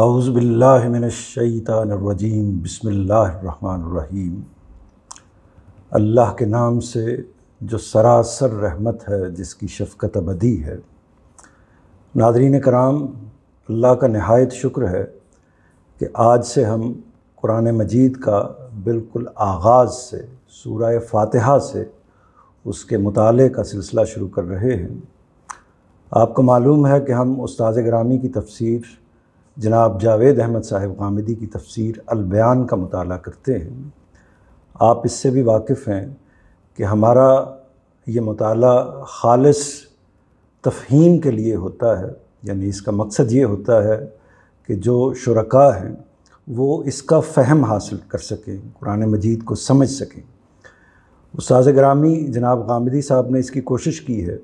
आउज़बिल्लिमिनशैतानरजीम बसमीम अल्लाह के नाम से जो सरासर रहमत है जिसकी शफ़क़त अबदी है नादरीन कराम अल्लाह का नहायत शुक्र है कि आज से हम कुरान मजीद का बिल्कुल आगाज़ से सूर फ़ातहा से उसके मताले का सिलसिला शुरू कर रहे हैं आपको मालूम है कि हम उस्ताद ग्रामी की तफसीर जनाब जावेद अहमद साहिब गामिदी की तफसीर अलबयान का मताल करते हैं आप इससे भी वाकिफ़ हैं कि हमारा ये मताल खालस तफहीम के लिए होता है यानी इसका मकसद ये होता है कि जो शुरा हैं वो इसका फ़हम हासिल कर सकें कुरान मजीद को समझ सकें उसाज ग्रामी जनाब गामिदी साहब ने इसकी कोशिश की है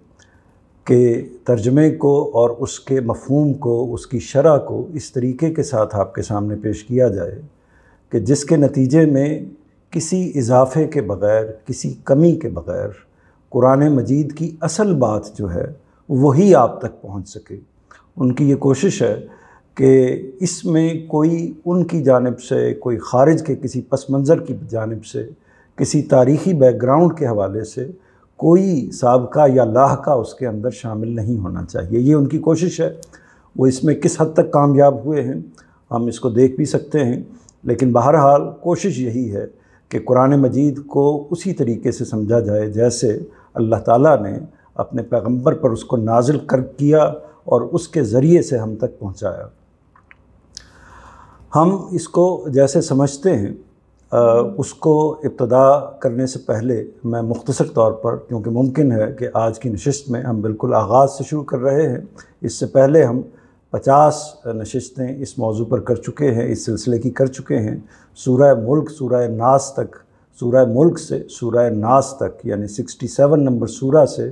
के तर्जमे को और उसके मफहम को उसकी शरह को इस तरीके के साथ आपके सामने पेश किया जाए कि जिसके नतीजे में किसी इजाफे के बग़ैर किसी कमी के बग़ैर कुरान मजीद की असल बात जो है वही आप तक पहुंच सके उनकी ये कोशिश है कि इसमें कोई उनकी जानब से कोई ख़ारिज के किसी पस मंज़र की जानब से किसी तारीख़ी बैकग्राउंड के हवाले से कोई सबका या लाह का उसके अंदर शामिल नहीं होना चाहिए ये उनकी कोशिश है वो इसमें किस हद तक कामयाब हुए हैं हम इसको देख भी सकते हैं लेकिन बहरहाल कोशिश यही है कि कुरान मजीद को उसी तरीके से समझा जाए जैसे अल्लाह ताला ने अपने पैगंबर पर उसको नाजिल कर किया और उसके ज़रिए से हम तक पहुंचाया हम इसको जैसे समझते हैं उसको इब्तदा करने से पहले मैं मुख्तसर तौर पर क्योंकि मुमकिन है कि आज की नशस्त में हम बिल्कुल आगाज़ से शुरू कर रहे हैं इससे पहले हम पचास नशस्तें इस मौजू पर कर चुके हैं इस सिलसिले की कर चुके हैं सूर मुल्क सूर नास तक सूर मुल्क से सूर नास तक यानी 67 नंबर सूरा से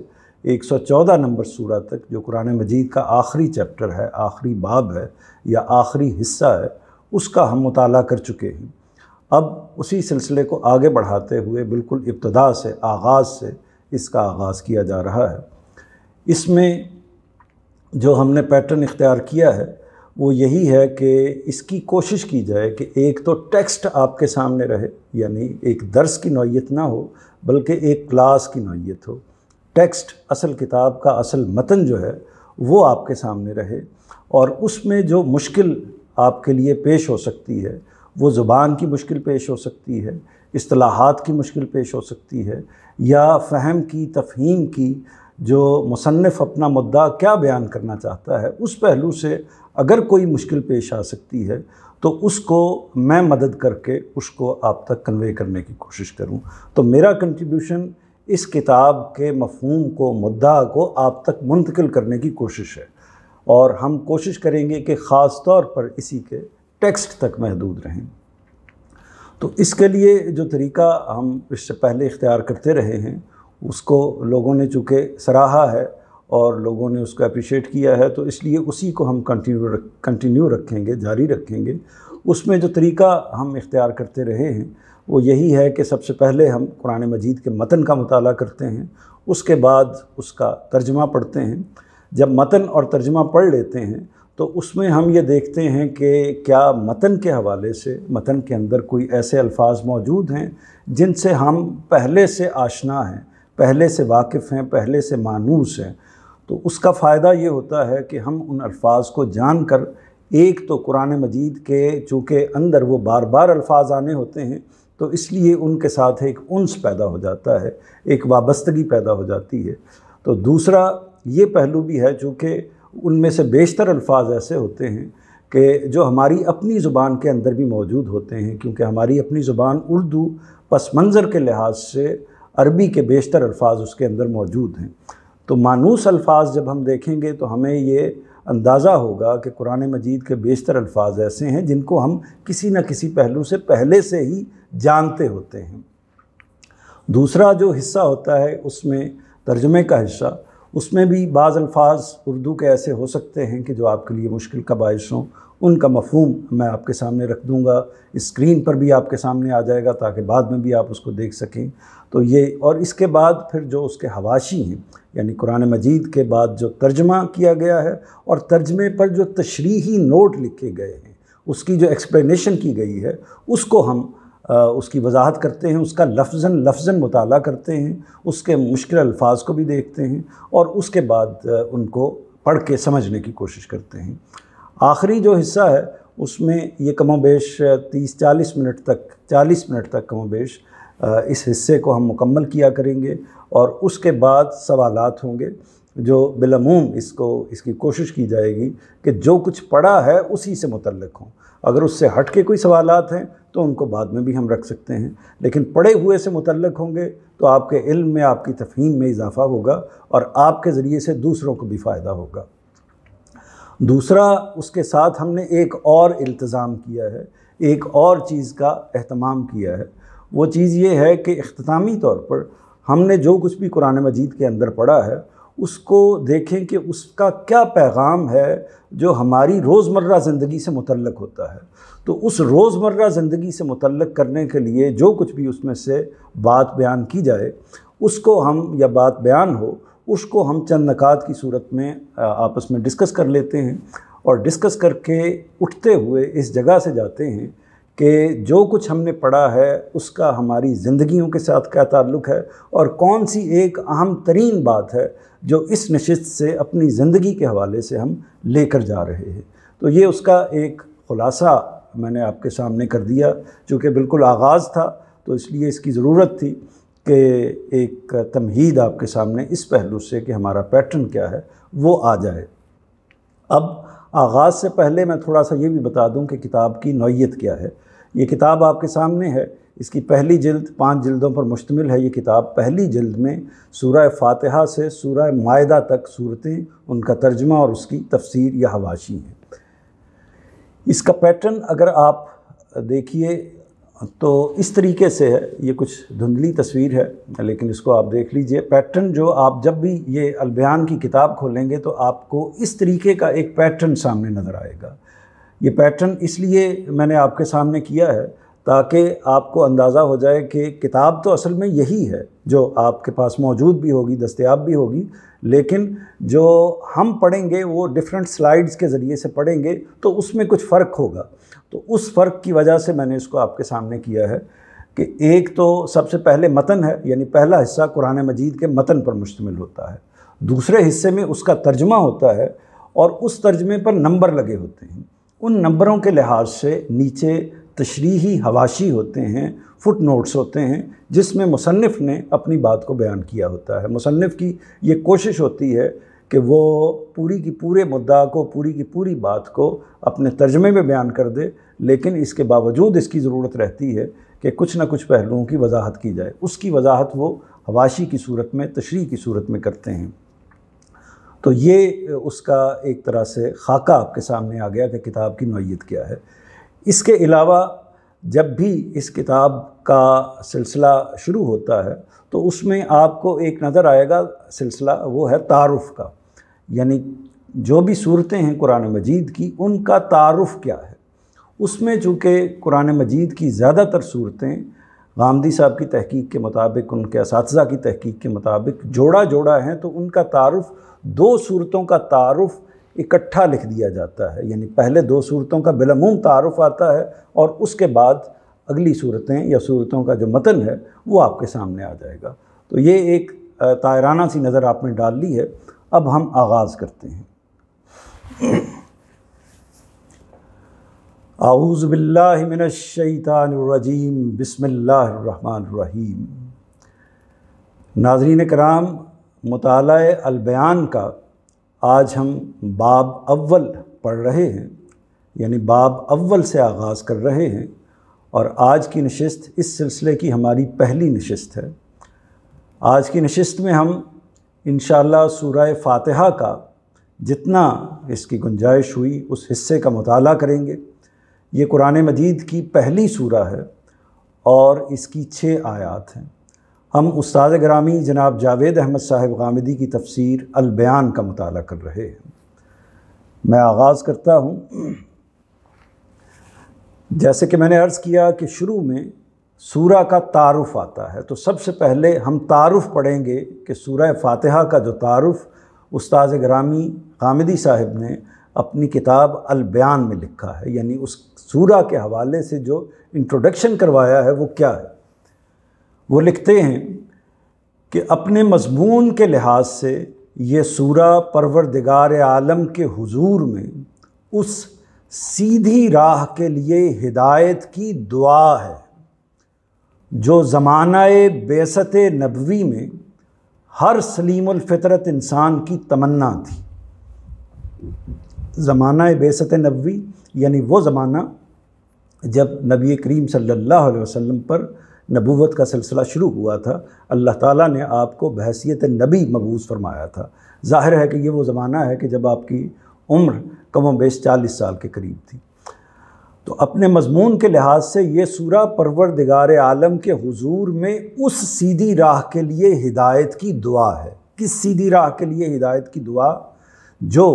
114 नंबर सूरा तक जो कुरान मजीद का आखिरी चैप्टर है आखिरी बाब है या आखिरी हिस्सा है उसका हम मुताल कर चुके हैं अब उसी सिलसिले को आगे बढ़ाते हुए बिल्कुल इब्तदा से आगाज़ से इसका आगाज़ किया जा रहा है इसमें जो हमने पैटर्न इख्तियार किया है वो यही है कि इसकी कोशिश की जाए कि एक तो टेक्स्ट आपके सामने रहे यानी एक दर्स की नौीयत ना हो बल्कि एक क्लास की नौीयत हो टेक्स्ट असल किताब का असल मतन जो है वो आपके सामने रहे और उसमें जो मुश्किल आपके लिए पेश हो सकती है वो ज़ुबान की मुश्किल पेश हो सकती है असलाहत की मुश्किल पेश हो सकती है या फ़हम की तफहीम की जो मुसनफ़ अपना मुद्दा क्या बयान करना चाहता है उस पहलू से अगर कोई मुश्किल पेश आ सकती है तो उसको मैं मदद करके उसको आप तक कन्वे करने की कोशिश करूं तो मेरा कंट्रीब्यूशन इस किताब के मफहम को मुद्दा को आप तक मुंतकिल करने की कोशिश है और हम कोशिश करेंगे कि ख़ास तौर पर इसी के टेक्स्ट तक महदूद रहें तो इसके लिए जो तरीका हम इससे पहले इख्तियार करते रहे हैं उसको लोगों ने चूँकि सराहा है और लोगों ने उसको अप्रिशिएट किया है तो इसलिए उसी को हम कंटिन्यू रख कंटिन्यू रखेंगे जारी रखेंगे उसमें जो तरीका हम इख्तियार करते रहे हैं वो यही है कि सबसे पहले हम कुरान मजीद के मतन का मताल करते हैं उसके बाद उसका तर्जमा पढ़ते हैं जब मतन और तर्जमा पढ़ लेते हैं तो उसमें हम ये देखते हैं कि क्या मतन के हवाले से मतन के अंदर कोई ऐसे अल्फाज मौजूद हैं जिनसे हम पहले से आशना हैं पहले से वाकिफ़ हैं पहले से मानूस हैं तो उसका फ़ायदा ये होता है कि हम उन अल्फाज को जान कर एक तो कुरान मजीद के चूँकि अंदर वो बार बार अल्फाज आने होते हैं तो इसलिए उनके साथ एक उन्स पैदा हो जाता है एक वाबस्तगी पैदा हो जाती है तो दूसरा ये पहलू भी है चूँकि उनमें से बेशतर अल्फाज ऐसे होते हैं कि जो हमारी अपनी ज़ुबान के अंदर भी मौजूद होते हैं क्योंकि हमारी अपनी ज़ुबान उर्दू पस मंज़र के लिहाज से अरबी के बेशतर अल्फाज उसके अंदर मौजूद हैं तो मानूस अल्फाज जब हम देखेंगे तो हमें ये अंदाज़ा होगा कि कुरान मजीद के बेशतर अल्फाज ऐसे हैं जिनको हम किसी न किसी पहलू से पहले से ही जानते होते हैं दूसरा जो हिस्सा होता है उसमें तर्जमे का हिस्सा उसमें भी बाज़ अल्फाज उर्दू के ऐसे हो सकते हैं कि जो आपके लिए मुश्किल का बायस हों उनका मफहम मैं आपके सामने रख दूँगा स्क्रीन पर भी आपके सामने आ जाएगा ताकि बाद में भी आप उसको देख सकें तो ये और इसके बाद फिर जो उसके हवाशी हैं यानी कुरान मजीद के बाद जो तर्जमा किया गया है और तर्जमे पर जो तशरीही नोट लिखे गए हैं उसकी जो एक्सप्लेनेशन की गई है उसको हम उसकी वजाहत करते हैं उसका लफजन लफजन मुताल करते हैं उसके मुश्किल अल्फाज को भी देखते हैं और उसके बाद उनको पढ़ के समझने की कोशिश करते हैं आखिरी जो हिस्सा है उसमें ये कमोबेश तीस चालीस मिनट तक चालीस मिनट तक कमोबेश इस हिस्से को हम मुकम्मल किया करेंगे और उसके बाद सवाल होंगे जो बिलमूम इसको इसकी कोशिश की जाएगी कि जो कुछ पढ़ा है उसी से मुतलक हों अगर उससे हट के कोई सवालत हैं तो उनको बाद में भी हम रख सकते हैं लेकिन पढ़े हुए से मुतलक होंगे तो आपके इल्म में आपकी तफहीम में इजाफ़ा होगा और आपके ज़रिए से दूसरों को भी फ़ायदा होगा दूसरा उसके साथ हमने एक और इल्तज़ाम किया है एक और चीज़ का अहतमाम किया है वो चीज़ ये है कि अख्तामी तौर पर हमने जो कुछ भी कुरान मजीद के अंदर पढ़ा है उसको देखें कि उसका क्या पैगाम है जो हमारी रोज़मर्रा ज़िंदगी से मुतलक होता है तो उस रोज़मर्रा ज़िंदगी से मुतलक करने के लिए जो कुछ भी उसमें से बात बयान की जाए उसको हम या बात बयान हो उसको हम चंद नकात की सूरत में आपस में डिस्कस कर लेते हैं और डिस्कस करके उठते हुए इस जगह से जाते हैं कि जो कुछ हमने पढ़ा है उसका हमारी ज़िंदगियों के साथ क्या ताल्लुक़ है और कौन सी एक अहम तरीन बात है जो इस नशस्त से अपनी ज़िंदगी के हवाले से हम लेकर जा रहे हैं तो ये उसका एक ख़ुलासा मैंने आपके सामने कर दिया चूँकि बिल्कुल आगाज़ था तो इसलिए इसकी ज़रूरत थी कि एक तमहीद आपके सामने इस पहलू से कि हमारा पैटर्न क्या है वो आ जाए अब आगाज़ से पहले मैं थोड़ा सा ये भी बता दूं कि किताब की नौीयत क्या है ये किताब आपके सामने है इसकी पहली जल्द पांच जल्दों पर मुश्तमिल है ये किताब पहली जल्द में सूर फातहा से सूर मायदा तक सूरतें उनका तर्जमा और उसकी तफसीर या हवाशी है इसका पैटर्न अगर आप देखिए तो इस तरीके से है ये कुछ धुंधली तस्वीर है लेकिन इसको आप देख लीजिए पैटर्न जो आप जब भी ये अलबयान की किताब खोलेंगे तो आपको इस तरीके का एक पैटर्न सामने नज़र आएगा ये पैटर्न इसलिए मैंने आपके सामने किया है ताकि आपको अंदाज़ा हो जाए कि किताब तो असल में यही है जो आपके पास मौजूद भी होगी दस्तियाब भी होगी लेकिन जो हम पढ़ेंगे वो डिफरेंट स्लाइड्स के ज़रिए से पढ़ेंगे तो उसमें कुछ फ़र्क होगा तो उस फ़र्क की वजह से मैंने इसको आपके सामने किया है कि एक तो सबसे पहले मतन है यानी पहला हिस्सा कुरान मजीद के मतन पर मुश्तमिल होता है दूसरे हिस्से में उसका तर्जमा होता है और उस तर्जमे पर नंबर लगे होते हैं उन नंबरों के लिहाज से नीचे तशरीही हवाशी होते हैं फुट नोट्स होते हैं जिसमें मुसनफ़ ने अपनी बात को बयान किया होता है मुसनफ़ की ये कोशिश होती है कि वो पूरी की पूरे मुद्दा को पूरी की पूरी बात को अपने तर्जमे में बयान कर दे लेकिन इसके बावजूद इसकी ज़रूरत रहती है कि कुछ ना कुछ पहलुओं की वजाहत की जाए उसकी वजाहत वो हवाशी की सूरत में तशरी की सूरत में करते हैं तो ये उसका एक तरह से खाका आपके सामने आ गया कि किताब की नोयत क्या है इसके अलावा जब भी इस किताब का सिलसिला शुरू होता है तो उसमें आपको एक नज़र आएगा सिलसिला वो है तारफ़ का यानी जो भी सूरतें हैं कुरान मजीद की उनका तारफ़ क्या है उसमें चूँकि कुरान मजीद की ज़्यादातर सूरतें गामदी साहब की तहकीक के मुताबिक उनके इस की तहकीक के मुताबिक जोड़ा जोड़ा है तो उनका तारफ़ दो सूरतों का तारफ़ इकट्ठा लिख दिया जाता है यानी पहले दो सूरतों का बिलमूम तारफ़ आता है और उसके बाद अगली सूरतें या सूरतों का जो मतन है वो आपके सामने आ जाएगा तो ये एक तायराना सी नज़र आपने डाल ली है अब हम आगाज़ करते हैं आऊज़बिल्लिमिनशैतानरजीम बसमीम नाजरीन कराम मताल अलबयान का आज हम बाब अव्वल पढ़ रहे हैं यानी बाब अव्वल से आगाज़ कर रहे हैं और आज की नशस्त इस सिलसिले की हमारी पहली नशस्त है आज की नशस्त में हम इन सूरा फ़ातिहा का जितना इसकी गुंजाइश हुई उस हिस्से का मताल करेंगे ये कुरान मजीद की पहली सूरह है और इसकी छः आयात हैं हम उस्ताद ग्रामी जनाब जावेद अहमद साहब गामिदी की तफसीर अलबयान का मताल कर रहे हैं मैं आगाज़ करता हूँ जैसे कि मैंने अर्ज़ किया कि शुरू में सूरा का तारफ़ आता है तो सबसे पहले हम तारफ़ पढ़ेंगे कि सूरा फातिहा का जो तारफ़ उस्ताद ग्रामी गामिदी साहिब ने अपनी किताब अल बयान में लिखा है यानी उस सूरा के हवाले से जो इंट्रोडक्शन करवाया है वो क्या है वो लिखते हैं कि अपने मजमून के लिहाज से ये सूरा परवरदिगार आलम के हुजूर में उस सीधी राह के लिए हिदायत की दुआ है जो ज़माना बेसत नबवी में हर फितरत इंसान की तमन्ना थी ज़माना बेसत नबी यानी वो ज़माना जब नबी करीम सल्लल्लाहु अलैहि वसल्लम पर नबूवत का सिलसिला शुरू हुआ था अल्लाह ताला ने आपको बहसीत नबी मबूस फरमाया था ज़ाहिर है कि ये वो ज़माना है कि जब आपकी उम्र कम बेस चालीस साल के करीब थी तो अपने मजमून के लिहाज से ये सूरा परवरदिगार आलम के हुजूर में उस सीधी राह के लिए हिदायत की दुआ है किस सीधी राह के लिए हिदायत की दुआ जो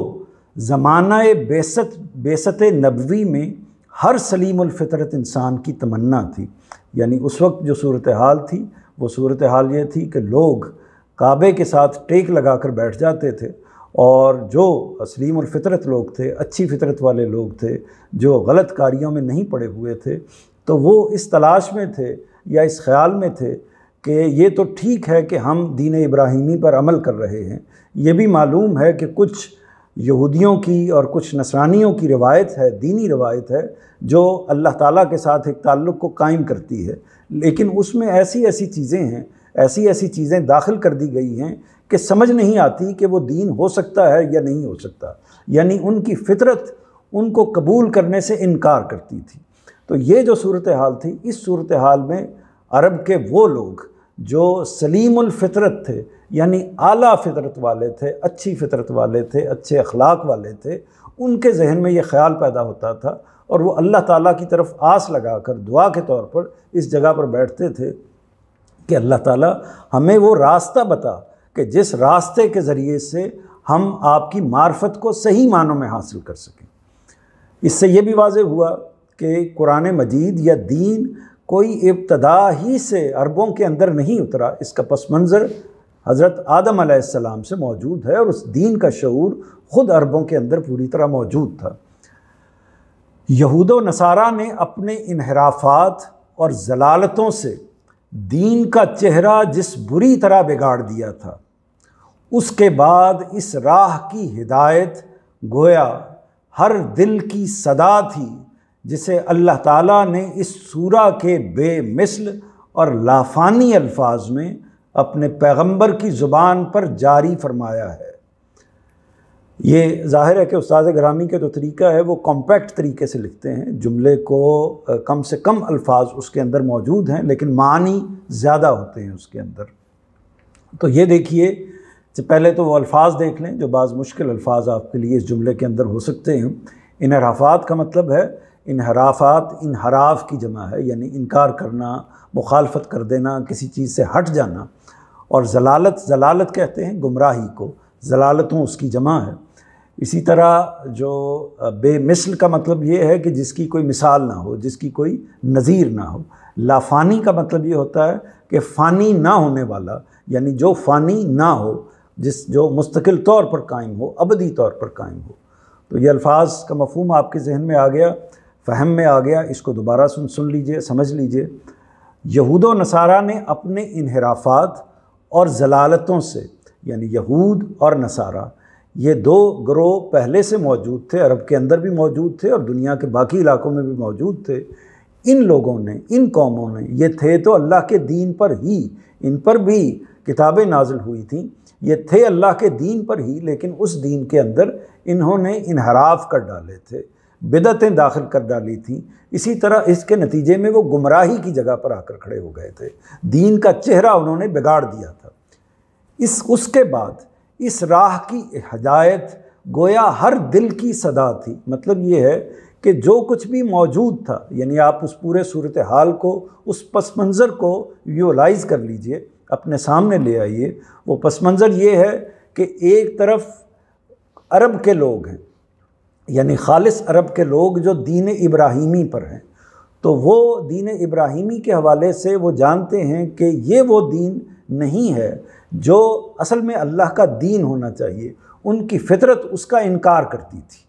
ज़माना बेसत बेसत नबवी में हर अलफितरत इंसान की तमन्ना थी यानी उस वक्त जो सूरत हाल थी वो सूरत हाल ये थी कि लोग काबे के साथ टेक लगा कर बैठ जाते थे और जो सलीम और फितरत लोग थे अच्छी फितरत वाले लोग थे जो गलत कार्यों में नहीं पड़े हुए थे तो वो इस तलाश में थे या इस ख्याल में थे कि ये तो ठीक है कि हम दीन इब्राहिमी पर अमल कर रहे हैं ये भी मालूम है कि कुछ यहूदियों की और कुछ नसरानियों की रिवायत है दीनी रवायत है जो अल्लाह ताला के साथ एक ताल्लुक़ को कायम करती है लेकिन उसमें ऐसी ऐसी चीज़ें हैं ऐसी ऐसी चीज़ें दाखिल कर दी गई हैं कि समझ नहीं आती कि वो दीन हो सकता है या नहीं हो सकता यानी उनकी फितरत उनको कबूल करने से इनकार करती थी तो ये जो सूरत हाल थी इस सूरत हाल में अरब के वो लोग जो फितरत थे यानी आला फ़ितरत वाले थे अच्छी फ़ितरत वाले थे अच्छे अखलाक वाले थे उनके जहन में ये ख्याल पैदा होता था और वो अल्लाह ताला की तरफ आस लगा कर दुआ के तौर पर इस जगह पर बैठते थे कि अल्लाह ताला हमें वो रास्ता बता कि जिस रास्ते के ज़रिए से हम आपकी मार्फत को सही मानों में हासिल कर सकें इससे ये भी वाज हुआ कि कुरान मजीद या दीन कोई इब्तदा ही से अरबों के अंदर नहीं उतरा इसका पस मंज़र हज़रत आदम आसमाम से मौजूद है और उस दीन का शूर ख़ुद अरबों के अंदर पूरी तरह मौजूद था यहूद नसारा ने अपने इनहराफात और जलालतों से दीन का चेहरा जिस बुरी तरह बिगाड़ दिया था उसके बाद इस राह की हिदायत गोया हर दिल की सदा थी जिसे अल्लाह ताला ने इस सूरा के बेमिसल और लाफानी अल्फाज में अपने पैगंबर की ज़ुबान पर जारी फरमाया है ये जाहिर है कि उस्ताद ग्रामी का जो तो तरीका है वो कॉम्पैक्ट तरीके से लिखते हैं जुमले को कम से कम अल्फाज उसके अंदर मौजूद हैं लेकिन मानी ज़्यादा होते हैं उसके अंदर तो ये देखिए पहले तो वो अल्फाज देख लें जो बाज़ मुश्किल अल्फाज आपके लिए इस जुमले के अंदर हो सकते हैं इन अराफात का मतलब है इनहराफात इनहराफ की जमा है यानी इनकार करना मुखालफत कर देना किसी चीज़ से हट जाना और जलालत जलालत कहते हैं गुमराही को जलालतों उसकी जमा है इसी तरह जो बेमिसल का मतलब ये है कि जिसकी कोई मिसाल ना हो जिसकी कोई नज़ीर ना हो लाफानी का मतलब ये होता है कि फ़ानी ना होने वाला यानी जो फ़ानी ना हो जिस जो मुस्तकिल तौर पर कायम हो अबदी तौर पर कायम हो तो ये अल्फाज का मफहम आपके जहन में आ गया फहम में आ गया इसको दोबारा सुन सुन लीजिए समझ लीजिए यहूद नसारा ने अपने इनहराफात और जलालतों से यानी यहूद और नसारा ये दो ग्रोह पहले से मौजूद थे अरब के अंदर भी मौजूद थे और दुनिया के बाकी इलाकों में भी मौजूद थे इन लोगों ने इन कौमों ने ये थे तो अल्लाह के दीन पर ही इन पर भी किताबें नाजिल हुई थी ये थे अल्लाह के दीन पर ही लेकिन उस दीन के अंदर इन्होंने इनहराफ कर डाले थे बिदतें दाखिल कर डाली थी इसी तरह इसके नतीजे में वो गुमराही की जगह पर आकर खड़े हो गए थे दीन का चेहरा उन्होंने बिगाड़ दिया था इस उसके बाद इस राह की हदायत गोया हर दिल की सदा थी मतलब ये है कि जो कुछ भी मौजूद था यानी आप उस पूरे सूरत हाल को उस पस मंज़र को विजुअलाइज़ कर लीजिए अपने सामने ले आइए वो पस मंज़र ये है कि एक तरफ अरब के लोग हैं यानी खालिस अरब के लोग जो दीन इब्राहिमी पर हैं तो वो दीन इब्राहिमी के हवाले से वो जानते हैं कि ये वो दीन नहीं है जो असल में अल्लाह का दीन होना चाहिए उनकी फितरत उसका इनकार करती थी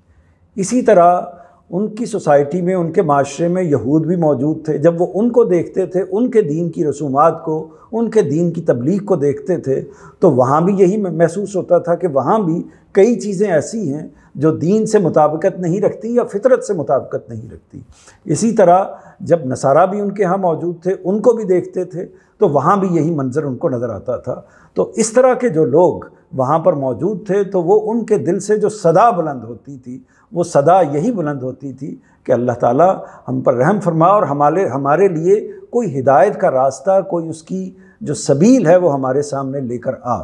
इसी तरह उनकी सोसाइटी में उनके माशरे में यहूद भी मौजूद थे जब वो उनको देखते थे उनके दीन की रसूमात को उनके दीन की तबलीग को देखते थे तो वहाँ भी यही महसूस होता था कि वहाँ भी कई चीज़ें ऐसी हैं जो दीन से मुताबकत नहीं रखती या फितरत से मुताबकत नहीं रखती इसी तरह जब नसारा भी उनके यहाँ मौजूद थे उनको भी देखते थे तो वहाँ भी यही मंज़र उनको नज़र आता था तो इस तरह के जो लोग वहाँ पर मौजूद थे तो वो उनके दिल से जो सदा बुलंद होती थी वो सदा यही बुलंद होती थी कि अल्लाह ताला हम पर रहम फरमा और हमारे हमारे लिए कोई हिदायत का रास्ता कोई उसकी जो सबील है वो हमारे सामने लेकर आ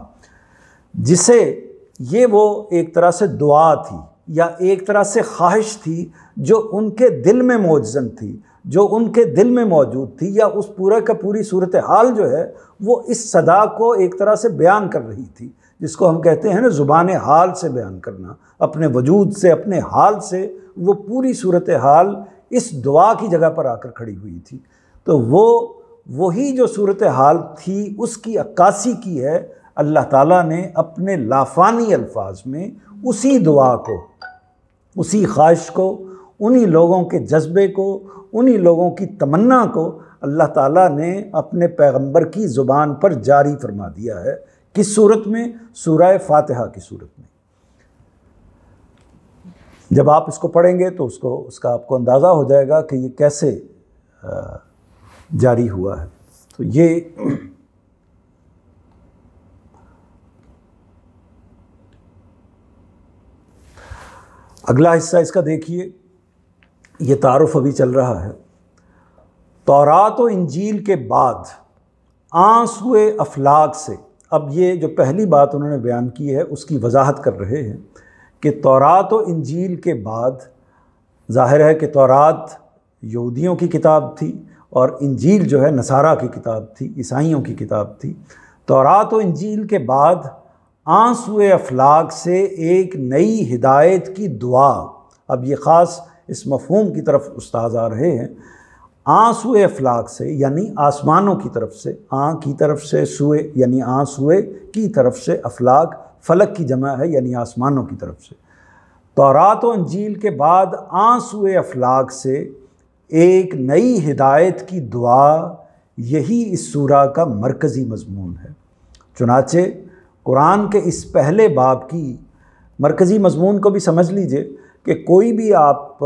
जिसे ये वो एक तरह से दुआ थी या एक तरह से ख्वाहिश थी जो उनके दिल में मौजन थी जो उनके दिल में मौजूद थी या उस पूरा का पूरी सूरत हाल जो है वो इस सदा को एक तरह से बयान कर रही थी जिसको हम कहते हैं ना ज़ुबान हाल से बयान करना अपने वजूद से अपने हाल से वो पूरी सूरत हाल इस दुआ की जगह पर आकर खड़ी हुई थी तो वो वही जो सूरत हाल थी उसकी अक्कासी की है अल्लाह ताला ने अपने लाफानी अल्फाज में उसी दुआ को उसी ख्वाहिश को उन्हीं लोगों के जज्बे को उन्हीं लोगों की तमन्ना को अल्लाह ताला ने अपने पैगंबर की ज़ुबान पर जारी फरमा दिया है किस सूरत में सूरा फातिहा की सूरत में जब आप इसको पढ़ेंगे तो उसको उसका आपको अंदाज़ा हो जाएगा कि ये कैसे जारी हुआ है तो ये अगला हिस्सा इसका देखिए ये तारफ़ अभी चल रहा है तौरात व इंजील के बाद आंसुए अफलाक से अब ये जो पहली बात उन्होंने बयान की है उसकी वजाहत कर रहे हैं कि तौरात और इंजील के बाद जाहिर है कि तौरात यहूदियों की किताब थी और इंजील जो है नसारा की किताब थी ईसाइयों की किताब थी तौरात और इंजील के बाद आंसू अफलाक से एक नई हिदायत की दुआ अब ये ख़ास इस मफहम की तरफ उस्ताद आ रहे हैं आंसुए अफलाक से यानी आसमानों की तरफ से आ की तरफ से सुए यानी आंसुए की तरफ से अफलाक फलक की जमा है यानी आसमानों की तरफ से तो रात अंजील के बाद आंसुए अफलाक से एक नई हिदायत की दुआ यही इस सूरा का मरकज़ी मजमून है चुनाचे कुरान के इस पहले बाब की मरकज़ी मजमून को भी समझ लीजिए कि कोई भी आप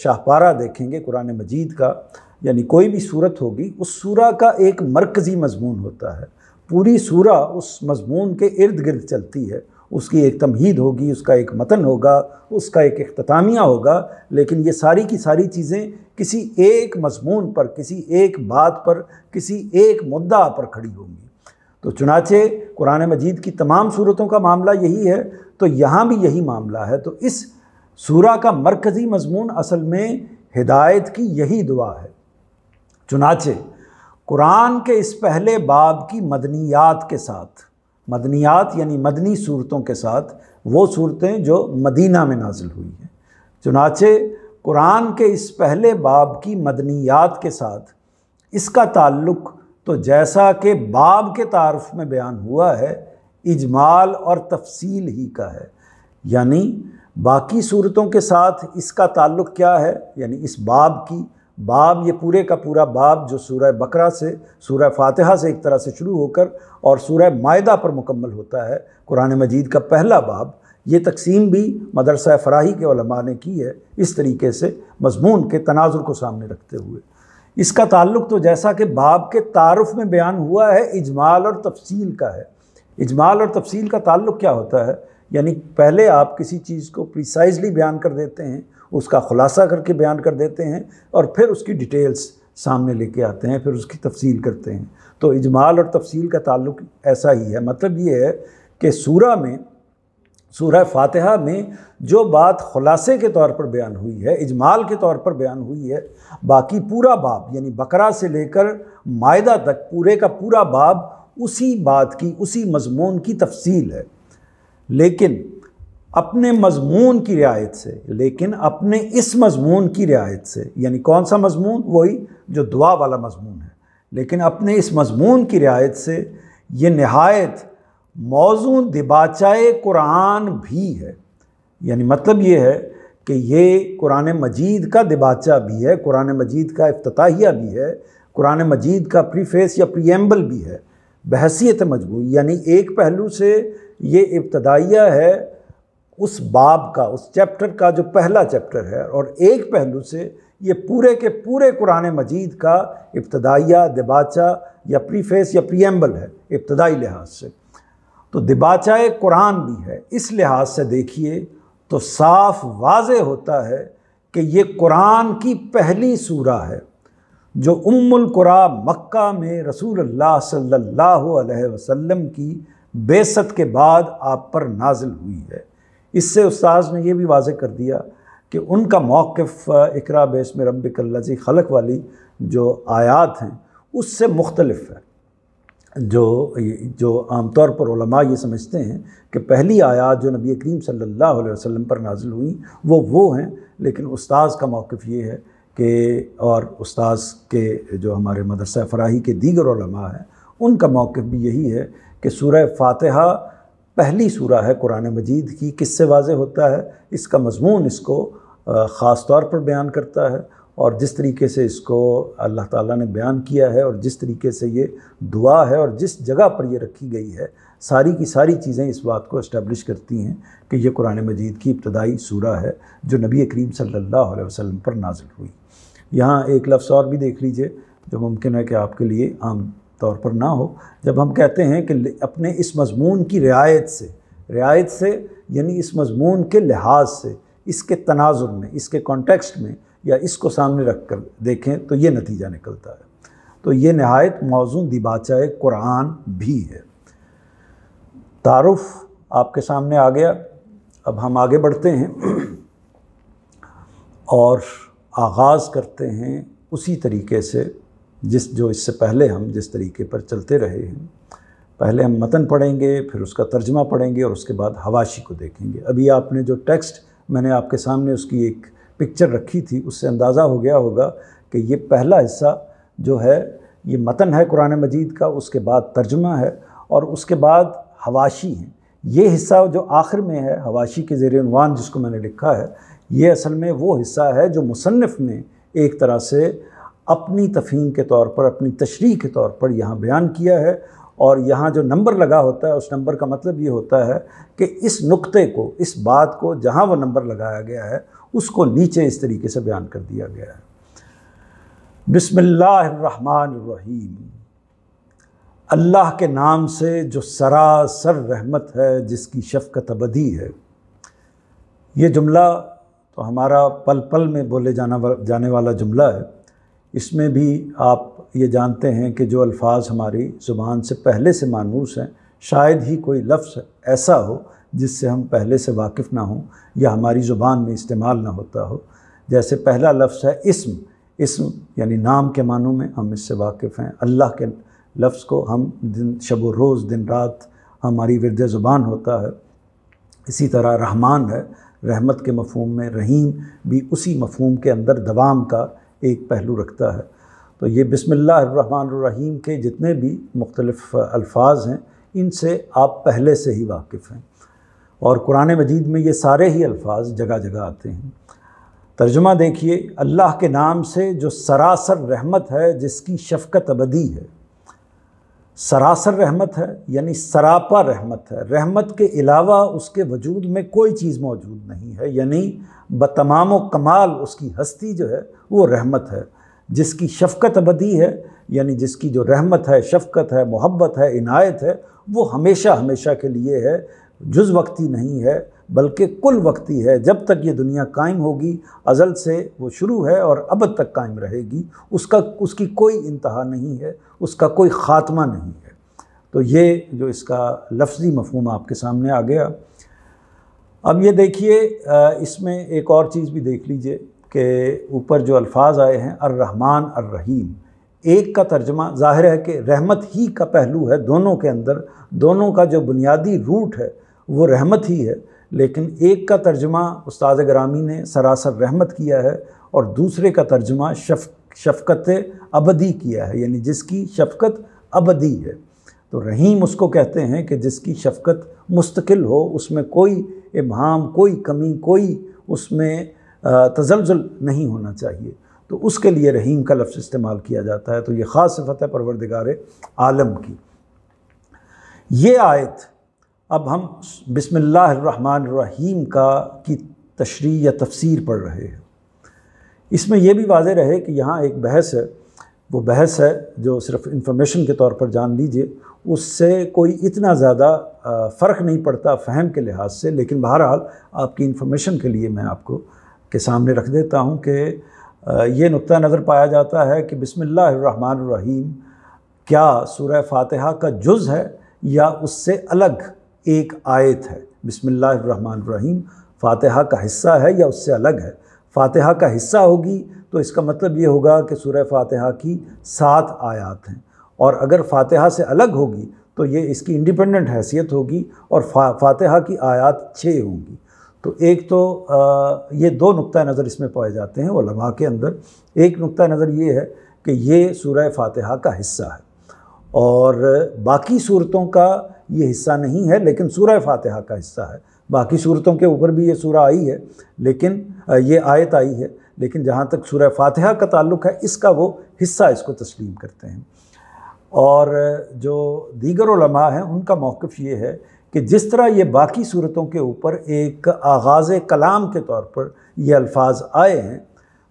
शाहपारा देखेंगे कुरान मजीद का यानी कोई भी सूरत होगी उस सूरा का एक मरकज़ी मजमून होता है पूरी सूरा उस मजमून के इर्द गिर्द चलती है उसकी एक तमहीद होगी उसका एक मतन होगा उसका एक अख्तामिया होगा लेकिन ये सारी की सारी चीज़ें किसी एक मजमून पर किसी एक बात पर किसी एक मुद्दा पर खड़ी होंगी तो चुनाचे कुरान मजीद की तमाम सूरतों का मामला यही है तो यहाँ भी यही मामला है तो इस सूरा का मरकज़ी मजमून असल में हिदायत की यही दुआ है चुनाचे कुरान के इस पहले बाब की मदनियात के साथ मदनियात यानी मदनी सूरतों के साथ वो सूरतें जो मदीना में नाजिल हुई हैं चुनाचे कुरान के इस पहले बाब की मदनियात के साथ इसका ताल्लुक़ तो जैसा कि बाब के तारफ़ में बयान हुआ है इजमाल और तफसील ही का है यानी बाकी सूरतों के साथ इसका ताल्लुक़ क्या है यानी इस बाब की बाब ये पूरे का पूरा बाब जो सूरह बकरा से सूरह फातिहा से एक तरह से शुरू होकर और सूरह मायदा पर मुकम्मल होता है कुरान मजीद का पहला बाब ये तकसीम भी मदरसा फ़राही के ओलमा ने की है इस तरीके से मजमून के तनाजुर को सामने रखते हुए इसका ताल्लुक़ तो जैसा कि बाब के तारफ़ में बयान हुआ है इजमाल और तफसील का है इजमाल और तफसील का ताल्लुक़ क्या होता है यानी पहले आप किसी चीज़ को प्रिसाइजली बयान कर देते हैं उसका खुलासा करके बयान कर देते हैं और फिर उसकी डिटेल्स सामने लेके आते हैं फिर उसकी तफसील करते हैं तो इजमाल और तफसील का ताल्लुक ऐसा ही है मतलब ये है कि सूरा में सूरह फातिहा में जो बात खुलासे के तौर पर बयान हुई है इजमाल के तौर पर बयान हुई है बाकी पूरा बाब यानी बकरा से लेकर मायदा तक पूरे का पूरा बाब उसी बात की उसी मजमून की तफसील है लेकिन अपने मजमून की रियायत से लेकिन अपने इस मजमून की रियायत से यानी कौन सा मजमून वही जो दुआ वाला मजमून है लेकिन अपने इस मजमून की रियायत से ये नहायत मौजू दिबाचाए कुरान भी है यानी मतलब ये है कि ये कुरान मजीद का दिबाचा भी है कुरान मजीद का अफ्ताहिया भी है कुरान मजीद का प्रीफेस या प्रीएम्बल भी है बहसीत मजबूत यानी एक पहलू से ये इब्तदाइया है उस बाब का उस चैप्टर का जो पहला चैप्टर है और एक पहलू से ये पूरे के पूरे कुरान मजीद का इब्तदाइया दिबाचा या प्रीफेस या प्रियम्बल है इब्तदाई लिहाज से तो दिबाचा कुरान भी है इस लिहाज से देखिए तो साफ वाज होता है कि ये कुरान की पहली सूरा है जो उम्मुल कुरा मक्का में रसूल अल्लाह सल्लल्लाहु अलैहि वसल्लम की बेसत के बाद आप पर नाजिल हुई है इससे उस्ताद ने यह भी वाज कर दिया कि उनका मौक़ इकरा बेस में रबिकल्लाजी खलक वाली जो आयात हैं उससे मुख्तलफ है जो जो तौर पर उलमा ये समझते हैं कि पहली आयात जो नबी करीम सल्लल्लाहु अलैहि वसल्लम पर नाजिल हुई वो वो हैं लेकिन उस्ताज का मौक़ ये है कि और उस्ताज के जो हमारे मदरसा फ़राही के दीगर उलमा हैं उनका मौक़ भी यही है कि सूर फातहा पहली सूरह है कुरान मजीद की किससे वाज होता है इसका मजमून इसको ख़ास तौर पर बयान करता है और जिस तरीके से इसको अल्लाह ताला ने बयान किया है और जिस तरीके से ये दुआ है और जिस जगह पर ये रखी गई है सारी की सारी चीज़ें इस बात को इस्टेब्लिश करती हैं कि ये कुरान मजीद की इब्तदाई सूरह है जो नबी करीम सल्ला वसम पर नाजिल हुई यहाँ एक लफ्स और भी देख लीजिए जो मुमकिन है कि आपके लिए आम तौर पर ना हो जब हम कहते हैं कि अपने इस मजमून की रियायत से रियायत से यानी इस मजमून के लिहाज से इसके तनाजुर में इसके कॉन्टेक्स्ट में या इसको सामने रख कर देखें तो ये नतीजा निकलता है तो ये नहायत मौजूद दिबाचा कुरान भी है तारफ़ आपके सामने आ गया अब हम आगे बढ़ते हैं और आगाज़ करते हैं उसी तरीके से जिस जो इससे पहले हम जिस तरीके पर चलते रहे हैं पहले हम मतन पढ़ेंगे फिर उसका तर्जमा पढ़ेंगे और उसके बाद हवाशी को देखेंगे अभी आपने जो टेक्स्ट मैंने आपके सामने उसकी एक पिक्चर रखी थी उससे अंदाज़ा हो गया होगा कि ये पहला हिस्सा जो है ये मतन है कुरान मजीद का उसके बाद तर्जमा है और उसके बाद हवाशी हैं ये हिस्सा जो आखिर में है हवाशी के ज़ेरवान जिसको मैंने लिखा है ये असल में वो हिस्सा है जो मुसनफ़ ने एक तरह से अपनी तफहीम के तौर पर अपनी तशरी के तौर पर यहाँ बयान किया है और यहाँ जो नंबर लगा होता है उस नंबर का मतलब ये होता है कि इस नुक्ते को इस बात को जहाँ वो नंबर लगाया गया है उसको नीचे इस तरीके से बयान कर दिया गया है बिसमीम अल्लाह के नाम से जो सरासर रहमत है जिसकी शफ़क़त अबदी है ये जुमला तो हमारा पल पल में बोले जाना जाने वाला जुमला है इसमें भी आप ये जानते हैं कि जो अल्फाज हमारी ज़ुबान से पहले से मानूस हैं शायद ही कोई लफ्ज़ ऐसा हो जिससे हम पहले से वाकिफ़ ना हों या हमारी ज़ुबान में इस्तेमाल ना होता हो जैसे पहला लफ्ज़ है इसम इसम यानी नाम के मानों में हम इससे वाकिफ़ हैं अल्लाह के लफ्ज़ को हम दिन शब रोज़ दिन रात हमारी विरद ज़ुबान होता है इसी तरह रहमान है रहमत के मफहम में रहीम भी उसी मफहम के अंदर दवाम का एक पहलू रखता है तो ये बसमीम के जितने भी मुख्तलफ़ अल्फाज हैं इनसे आप पहले से ही वाकिफ़ हैं और कुरान मजीद में ये सारे ही अल्फाज जगह जगह आते हैं तर्जुमा देखिए अल्लाह के नाम से जो सरासर रहमत है जिसकी शफकत अबदी है सरासर रहमत है यानी सरापा रहमत है रहमत के अलावा उसके वजूद में कोई चीज़ मौजूद नहीं है यानी बतमाम कमाल उसकी हस्ती जो है वो रहमत है जिसकी शफ़क़त अबदी है यानी जिसकी जो रहमत है शफ़क़त है मोहब्बत है इनायत है वो हमेशा हमेशा के लिए है जुज़ वक्ती नहीं है बल्कि कुल वक्ती है जब तक ये दुनिया कायम होगी अज़ल से वो शुरू है और अब तक कायम रहेगी उसका उसकी कोई इंतहा नहीं है उसका कोई ख़ात्मा नहीं है तो ये जो इसका लफ्ज़ी मफहम आपके सामने आ गया अब ये देखिए इसमें एक और चीज़ भी देख लीजिए कि ऊपर जो अल्फाज आए हैं अर्रहमान अर्रहीम एक का तर्जमा ज़ाहिर है कि रहमत ही का पहलू है दोनों के अंदर दोनों का जो बुनियादी रूट है वो रहमत ही है लेकिन एक का तर्जमा उस्ताद ग्रामी ने सरासर रहमत किया है और दूसरे का तर्जमा शफ शफ़क़त अबदी किया है यानी जिसकी शफ़क़त अबदी है तो रहीम उसको कहते हैं कि जिसकी शफ़क़त मुस्तकिल हो उसमें कोई इमाम कोई कमी कोई उसमें तजलजल नहीं होना चाहिए तो उसके लिए रहीम का लफ्ज़ इस्तेमाल किया जाता है तो ये ख़ास सिफत है परवरदिगार आलम की ये आयत अब हम रहीम का की तशरी या तफसीर पढ़ रहे हैं इसमें यह भी वाज रहे कि यहाँ एक बहस है वो बहस है जो सिर्फ इन्फॉर्मेशन के तौर पर जान लीजिए उससे कोई इतना ज़्यादा फ़र्क नहीं पड़ता फहम के लिहाज से लेकिन बहरहाल आपकी इन्फॉर्मेशन के लिए मैं आपको के सामने रख देता हूँ कि ये नुक़ नज़र पाया जाता है कि बिसमीम क्या सूर्य फातिहा का जुज़ है या उससे अलग एक आयत है बिसमीम फातिहा का हिस्सा है या उससे अलग है फातिहा का हिस्सा होगी तो इसका मतलब ये होगा कि सूर्य फातिहा की सात आयात हैं और अगर फातिहा से अलग होगी तो ये इसकी इंडिपेंडेंट हैसियत होगी और फा, फातिहा की आयात छः होंगी तो एक तो आ, ये दो नुक़ नज़र इसमें पाए जाते हैं वलमा के अंदर एक नुक़ नज़र ये है कि ये सूर्य फातिहा का हिस्सा है और बाकी सूरतों का ये हिस्सा नहीं है लेकिन सूर्य फातिहा का हिस्सा है बाकी सूरतों के ऊपर भी ये सूरह आई है लेकिन ये आयत आई है लेकिन जहाँ तक सूर फातिहा का ताल्लुक है इसका वो हिस्सा इसको तस्लीम करते हैं और जो दीगर हैं उनका मौक़ ये है कि जिस तरह ये बाकी सूरतों के ऊपर एक आगाज़ कलाम के तौर पर ये अल्फाज आए हैं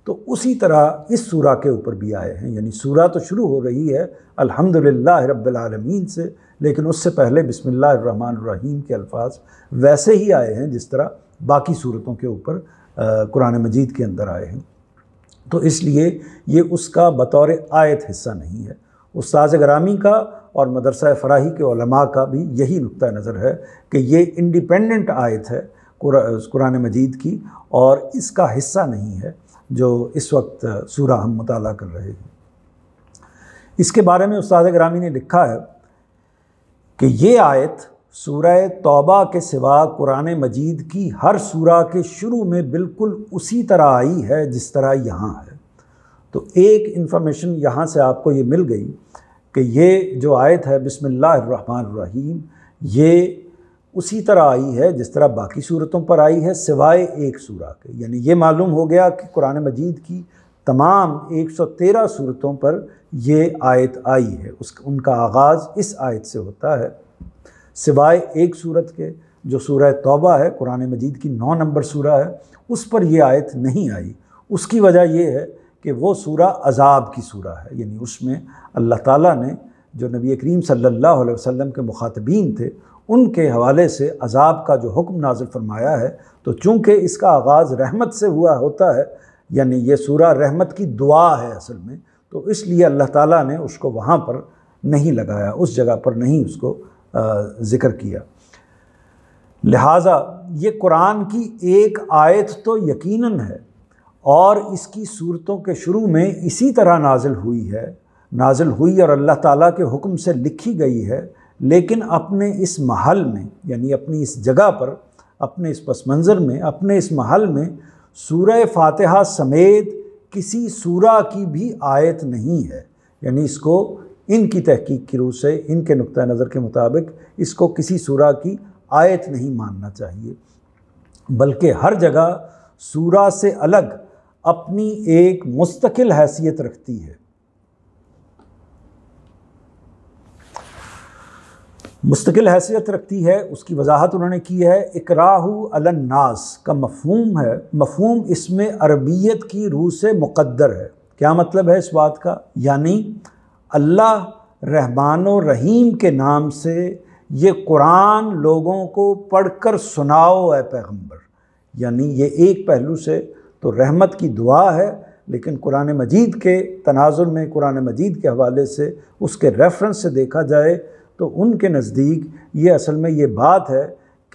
तो उसी तरह इस सूरा के ऊपर भी आए हैं यानी सूरा तो शुरू हो रही है अल्हम्दुलिल्लाह रब्बिल रबालमीन से लेकिन उससे पहले रहीम के अल्फाज वैसे ही आए हैं जिस तरह बाकी सूरतों के ऊपर कुरान मजीद के अंदर आए हैं तो इसलिए ये उसका बतौर आयत हिस्सा नहीं है उस्ताज ग्रामी का और मदरसा फ़राही के ओलमा का भी यही नुक़ नज़र है कि ये इंडिपेंडेंट आयत है कुरान मजीद की और इसका हिस्सा नहीं है जो इस वक्त सूरा हम मुताल कर रहे हैं इसके बारे में उस्ताद ग्रामी ने लिखा है कि ये आयत सूर तौबा के सिवा कुरान मजीद की हर सूरा के शुरू में बिल्कुल उसी तरह आई है जिस तरह यहाँ है तो एक इन्फॉर्मेशन यहाँ से आपको ये मिल गई कि ये जो आयत है बिसमीम ये उसी तरह आई है जिस तरह बाकी सूरतों पर आई है सिवाय एक सूरा के यानी ये मालूम हो गया कि कुरान मजीद की तमाम 113 सूरतों पर ये आयत आई है उस उनका आगाज़ इस आयत से होता है सिवाय एक सूरत के जो सूरह तौबा है कुरान मजीद की नौ नंबर सूरह है उस पर यह आयत नहीं आई उसकी वजह यह है कि वो सूरह अजाब की सूरह है यानी उसमें अल्लाह ताला ने जो नबी करीम सल्लल्लाहु अलैहि वसल्लम के मुखातबीन थे उनके हवाले से अजाब का जो हुक्म नाजिल फरमाया है तो चूँकि इसका आगाज़ रहमत से हुआ होता है यानी ये सूरह रहमत की दुआ है असल में तो इसलिए अल्लाह ताला ने उसको वहाँ पर नहीं लगाया उस जगह पर नहीं उसको ज़िक्र किया लिहाजा ये कुरान की एक आयत तो यकीनन है और इसकी सूरतों के शुरू में इसी तरह नाजिल हुई है नाजिल हुई और अल्लाह ताला के हुक्म से लिखी गई है लेकिन अपने इस महल में यानी अपनी इस जगह पर अपने इस पस मंज़र में अपने इस महल में सूर फ़ातहा समेत किसी सूरा की भी आयत नहीं है यानी इसको इनकी तहकीक की रूह से इनके नुक़ नज़र के मुताबिक इसको किसी सूरा की आयत नहीं मानना चाहिए बल्कि हर जगह सूरा से अलग अपनी एक मुस्तकिल हैसियत रखती है मुस्तकिल हैसियत रखती है उसकी वजाहत उन्होंने की है इकराहू अलन्नास का मफहूम है मफहम इसमें अरबियत की रूह से मुकद्दर है क्या मतलब है इस बात का यानी अल्लाह रहमान रहीम के नाम से ये कुरान लोगों को पढ़कर सुनाओ है पैगंबर यानी ये एक पहलू से तो रहमत की दुआ है लेकिन कुरान मजीद के तनाजुर में कुरान मजीद के हवाले से उसके रेफरेंस से देखा जाए तो उनके नज़दीक ये असल में ये बात है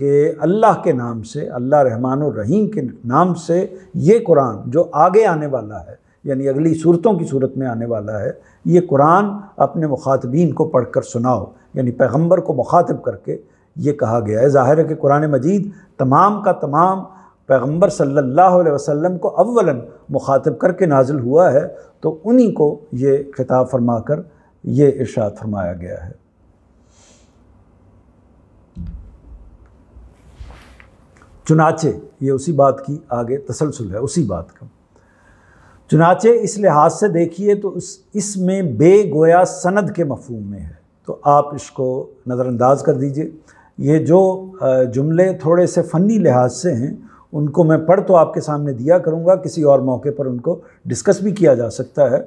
कि अल्लाह के नाम से अल्लाह रहमान रहीम के नाम से ये कुरान जो आगे आने वाला है यानी अगली सूरतों की सूरत में आने वाला है ये कुरान अपने मुखातबीन को पढ़ कर सुनाओ यानी पैगम्बर को मुखातब करके ये कहा गया है ज़ाहिर है कि कुरान मजीद तमाम का तमाम पैगम्बर सल्लल्लाहु अलैहि वसल्लम को अव्वलन मुखातब करके नाजिल हुआ है तो उन्हीं को ये खिताब फरमा कर ये इर्शाद फरमाया गया है चुनाचे ये उसी बात की आगे तसलसल है उसी बात का चुनाचे इस लिहाज से देखिए तो इस इसमें गोया सनद के मफहम में है तो आप इसको नज़रअंदाज कर दीजिए ये जो जुमले थोड़े से फ़नी लिहाज से हैं उनको मैं पढ़ तो आपके सामने दिया करूँगा किसी और मौके पर उनको डिस्कस भी किया जा सकता है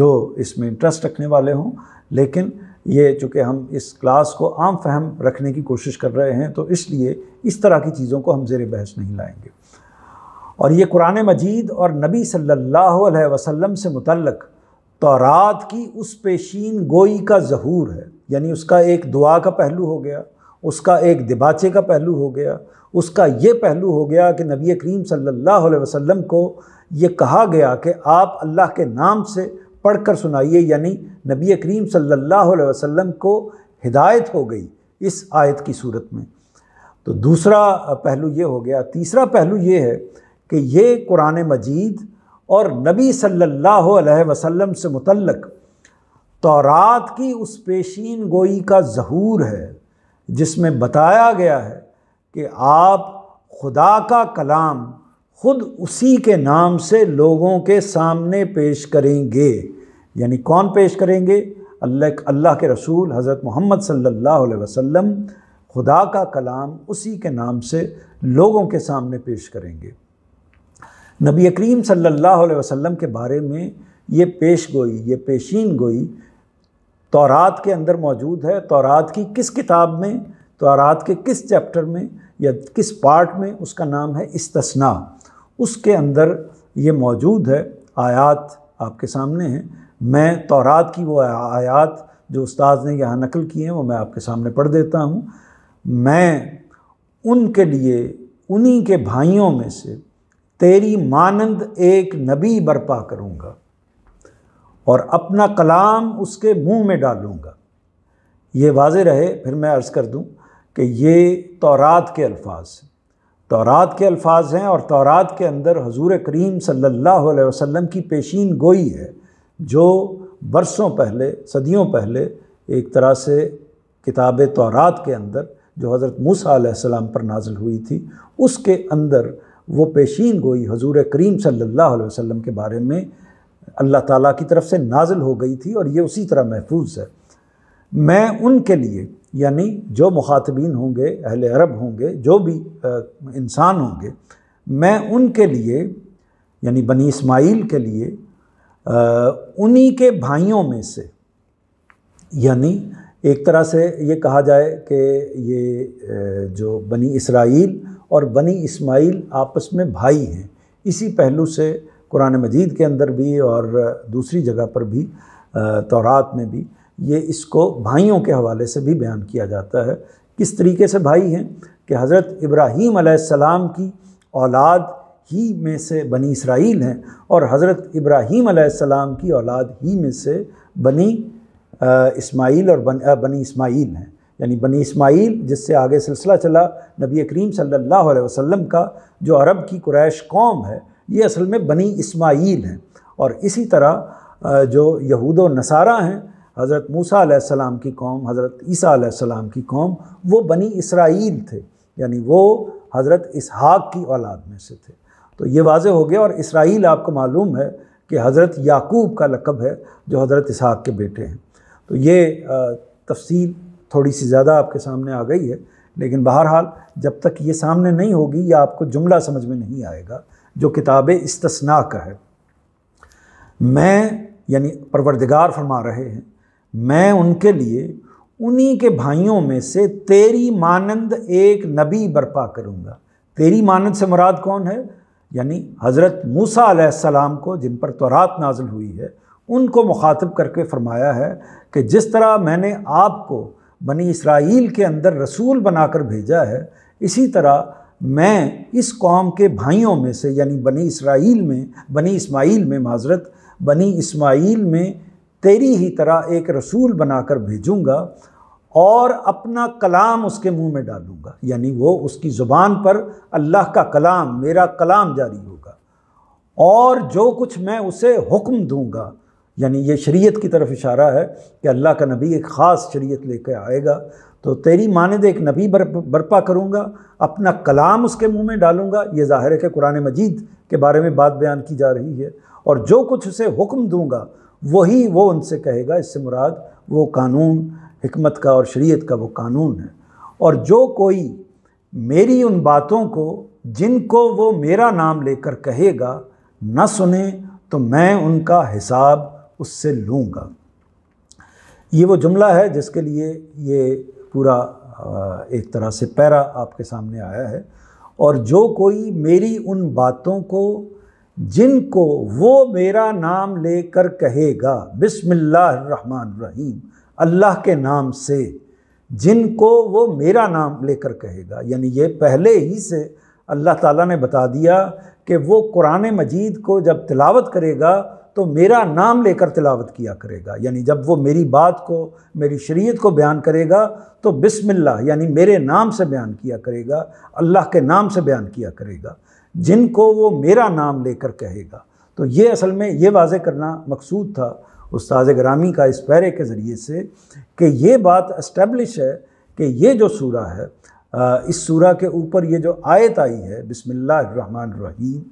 जो इसमें इंटरेस्ट रखने वाले हों लेकिन ये चूँकि हम इस क्लास को आम फहम रखने की कोशिश कर रहे हैं तो इसलिए इस तरह की चीज़ों को हम जेर बहस नहीं लाएंगे और ये कुरान मजीद और नबी सल्लल्लाहु अलैहि वसल्लम से मुतलक तौरात की उस पेशीन गोई का जहूर है यानी उसका एक दुआ का पहलू हो गया उसका एक दिबाचे का पहलू हो गया उसका ये पहलू हो गया कि नबी करीम सल्लल्लाहु अलैहि वसल्लम को ये कहा गया कि आप अल्लाह के नाम से पढ़कर सुनाइए यानी नबी करीम सल्लल्लाहु अलैहि वसल्लम को हिदायत हो गई इस आयत की सूरत में तो दूसरा पहलू ये हो गया तीसरा पहलू ये है कि ये कुरान मजीद और नबी सल्लल्लाहु अलैहि वसल्लम से मुतलक तौरात की उस पेशीन गोई का जहूर है जिसमें बताया गया है कि आप खुदा का कलाम खुद उसी के नाम से लोगों के सामने पेश करेंगे यानी कौन पेश करेंगे अल्लाह अल्ला के रसूल हज़रत मोहम्मद सल्लल्लाहु अलैहि वसल्लम खुदा का कलाम उसी के नाम से लोगों के सामने पेश करेंगे नबी करीम सल्लल्लाहु अलैहि वसल्लम के बारे में ये पेश गोई ये पेशीन गोई तौरात के अंदर मौजूद है तौरात की किस किताब में तौरात के किस चैप्टर में या किस पार्ट में उसका नाम है इस्तना उसके अंदर ये मौजूद है आयात आपके सामने हैं मैं तौरात की वो आयात जो उस्ताद ने यहाँ नकल किए हैं वो मैं आपके सामने पढ़ देता हूँ मैं उनके लिए उन्हीं के भाइयों में से तेरी मानंद एक नबी बरपा करूँगा और अपना कलाम उसके मुंह में डालूँगा ये वाज रहे फिर मैं अर्ज़ कर दूँ कि ये तौरात के अल्फाज हैं तौरात के अल्फाज हैं और तौरात के अंदर हजूर करीम सल्लल्लाहु अलैहि वसल्लम की पेशीन गोई है जो बरसों पहले सदियों पहले एक तरह से किताब तौरात के अंदर जो हज़रत मूसा आसमाम पर नाजिल हुई थी उसके अंदर वो पेशीन गोई हजूर करीम सल्लल्लाहु अलैहि वसल्लम के बारे में अल्लाह ताला की तरफ से नाजल हो गई थी और ये उसी तरह महफूज है मैं उनके लिए यानी जो मुखातबीन होंगे अहल अरब होंगे जो भी इंसान होंगे मैं उनके लिए यानी बनी इस्माइल के लिए उन्हीं के भाइयों में से यानी एक तरह से ये कहा जाए कि ये जो बनी इसराइल और बनी इस्माइल आपस में भाई हैं इसी पहलू से कुरान मजीद के अंदर भी और दूसरी जगह पर भी तौरात में भी ये इसको भाइयों के हवाले से भी बयान किया जाता है किस तरीके से भाई हैं कि हज़रत इब्राहीम आसमाम की औलाद ही में से बनी इसराइल हैं और हज़रत इब्राहीम आसमाम की औलाद ही में से बनी इस्माइल और बन, बनी इस्माइल हैं यानी बनी इस्माइल जिससे आगे सिलसिला चला नबी करीम सल्लल्लाहु अलैहि वसल्लम का जो अरब की कुरैश कौम है ये असल में बनी इस्माइल हैं और इसी तरह जो यहूद नसारा हैं हज़रत मूसा सलाम की कौम हज़रत ईसा सलाम की कौम वो बनी इसराइल थे यानी वो हज़रत इसहाक की औलाद में से थे तो ये वाज हो गया और इसराइल आपको मालूम है कि हज़रत याकूब का लकब है जो हज़रत इसहाक के बेटे हैं तो ये तफसील थोड़ी सी ज़्यादा आपके सामने आ गई है लेकिन बहरहाल जब तक ये सामने नहीं होगी या आपको जुमला समझ में नहीं आएगा जो किताब इस्तना का है मैं यानी परवरदिगार फरमा रहे हैं मैं उनके लिए उन्हीं के भाइयों में से तेरी मानंद एक नबी बर्पा करूँगा तेरी मानंद से मुराद कौन है यानी हज़रत मूसा सलाम को जिन पर तोरात नाजिल हुई है उनको मुखातब करके फरमाया है कि जिस तरह मैंने आपको बनी इसराइल के अंदर रसूल बनाकर भेजा है इसी तरह मैं इस कौम के भाइयों में से यानी बनी इसराइल में बनी इसमाइल में माजरत बनी इसमाइल में तेरी ही तरह एक रसूल बनाकर भेजूँगा और अपना कलाम उसके मुंह में डालूँगा यानी वो उसकी ज़ुबान पर अल्लाह का कलाम मेरा कलाम जारी होगा और जो कुछ मैं उसे हुक्म दूँगा यानी ये शरीयत की तरफ इशारा है कि अल्लाह का नबी एक ख़ास शरीयत लेकर आएगा तो तेरी मानद एक नबी बर, बर्पा करूँगा अपना कलाम उसके मुँह में डालूँगा ये ज़ाहिर है कि कुरान मजीद के बारे में बात बयान की जा रही है और जो कुछ उसे हुक्म दूँगा वही वो उनसे कहेगा इससे मुराद वो कानून हमत का और शरीयत का वो कानून है और जो कोई मेरी उन बातों को जिनको वो मेरा नाम लेकर कहेगा न सुने तो मैं उनका हिसाब उससे लूँगा ये वो जुमला है जिसके लिए ये पूरा एक तरह से पैरा आपके सामने आया है और जो कोई मेरी उन बातों को जिनको वो मेरा नाम लेकर कहेगा रहीम अल्लाह के नाम से जिनको वो मेरा नाम लेकर कहेगा यानी ये पहले ही से अल्लाह ताला ने बता दिया कि वो कुरान मजीद को जब तिलावत करेगा तो मेरा नाम लेकर तिलावत किया करेगा यानी जब वो मेरी बात को मेरी शरीयत को बयान करेगा तो बिस्मिल्लाह यानी मेरे नाम से बयान किया करेगा अल्लाह के नाम से बयान किया करेगा जिनको वो मेरा नाम लेकर कहेगा तो ये असल में ये वाज करना मकसूद था उस ताज़ ग्रामी का इस पैरे के ज़रिए से कि ये बात इस्टेब्लिश है कि ये जो सूरा है इस सूरा के ऊपर ये जो आयत आई है बिसमीम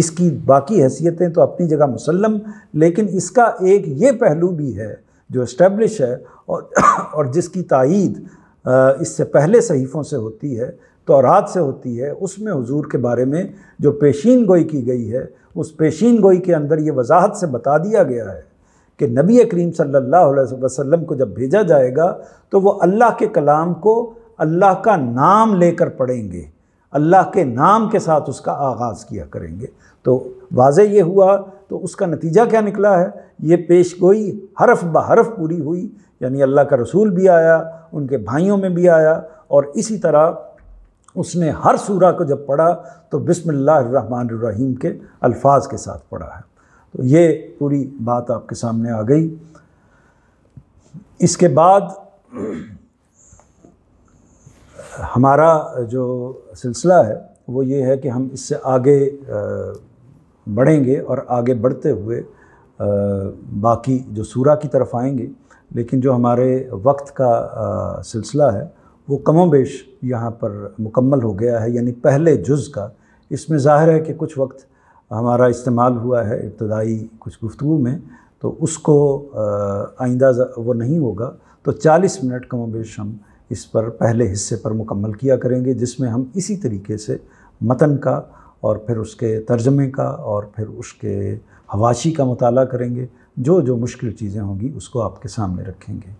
इसकी बाकी हैसियतें तो अपनी जगह मुसलम लेकिन इसका एक ये पहलू भी है जो इस्टेब्लिश है और और जिसकी तइद इससे पहले सहीफ़ों से होती है तौरात से होती है उसमें हुजूर के बारे में जो पेशीन गोई की गई है उस पेशीन गोई के अंदर ये वजाहत से बता दिया गया है कि नबी करीम सल्लल्लाहु अलैहि वसल्लम को जब भेजा जाएगा तो वो अल्लाह के कलाम को अल्लाह का नाम लेकर पढ़ेंगे अल्लाह के नाम के साथ उसका आगाज़ किया करेंगे तो वाजे ये हुआ तो उसका नतीजा क्या निकला है ये पेश गोई हरफ ब हरफ पूरी हुई यानी अल्लाह का रसूल भी आया उनके भाइयों में भी आया और इसी तरह उसने हर सूरा को जब पढ़ा तो बिसमीम के अल्फाज के साथ पढ़ा है तो ये पूरी बात आपके सामने आ गई इसके बाद हमारा जो सिलसिला है वो ये है कि हम इससे आगे बढ़ेंगे और आगे बढ़ते हुए बाकी जो सूरा की तरफ आएंगे लेकिन जो हमारे वक्त का सिलसिला है वो कमो बेश यहाँ पर मुकम्मल हो गया है यानी पहले जुज़ का इसमें ज़ाहिर है कि कुछ वक्त हमारा इस्तेमाल हुआ है इब्तदाई कुछ गुफ्तु में तो उसको आइंदा वो नहीं होगा तो 40 मिनट कमो बेश हम इस पर पहले हिस्से पर मुकम्मल किया करेंगे जिसमें हम इसी तरीके से मतन का और फिर उसके तर्जमे का और फिर उसके हवाशी का मताल करेंगे जो जो मुश्किल चीज़ें होंगी उसको आपके सामने रखेंगे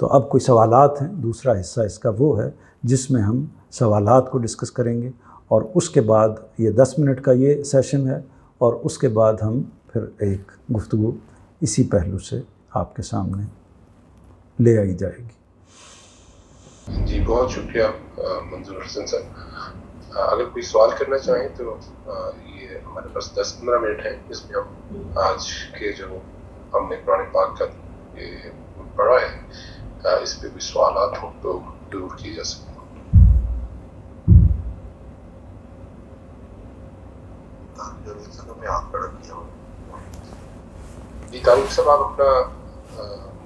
तो अब कोई सवालत हैं दूसरा हिस्सा इसका वो है जिसमें हम सवाल को डिस्कस करेंगे और उसके बाद ये दस मिनट का ये सेशन है और उसके बाद हम फिर एक गुफ्तु इसी पहलू से आपके सामने ले आई जाएगी जी बहुत शुक्रिया मंजूर हसन सर अगर कोई सवाल करना चाहें तो ये हमारे पास दस पंद्रह मिनट है इसमें हम आज के जो हमने पुराने पाक का ये पढ़ा है इस पर भी सवाल हों तो दूर किए जा सकते तारिक आप अपना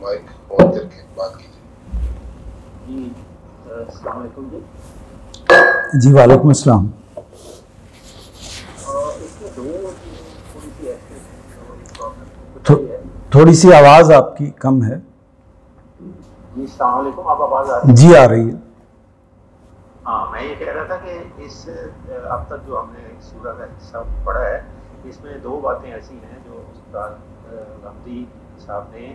माइक ऑन करके बात कीजिए जी वालेकुम अस्सलाम थोड़ी सी आवाज़ आपकी कम है जी आप आवाज आ रही है जी आ रही है हाँ मैं ये कह रहा था कि इस अब तक जो हमने सूरह का हिस्सा पढ़ा है इसमें दो बातें ऐसी हैं जो उस्ताद साहब ने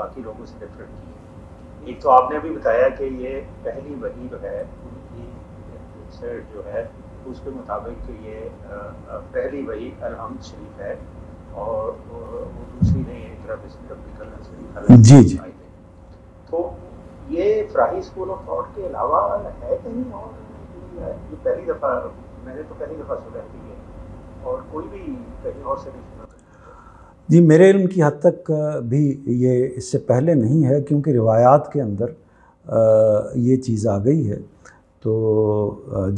बाकी लोगों से डिफरेंट की एक तो आपने भी बताया कि ये पहली वही जो है उनकी जो है उसके मुताबिक ये पहली वही अलहम शरीफ है और वो दूसरी नहीं है तरफ इसमें जी जी तो ये फ्राही स्कूल ऑफ थॉट के अलावा है कहीं और ये पहली दफ़ा मैंने तो पहली दफ़ा सुना है और कोई भी कहीं और से नहीं सुना जी मेरे इल्म की हद तक भी ये इससे पहले नहीं है क्योंकि रिवायात के अंदर ये चीज़ आ गई है तो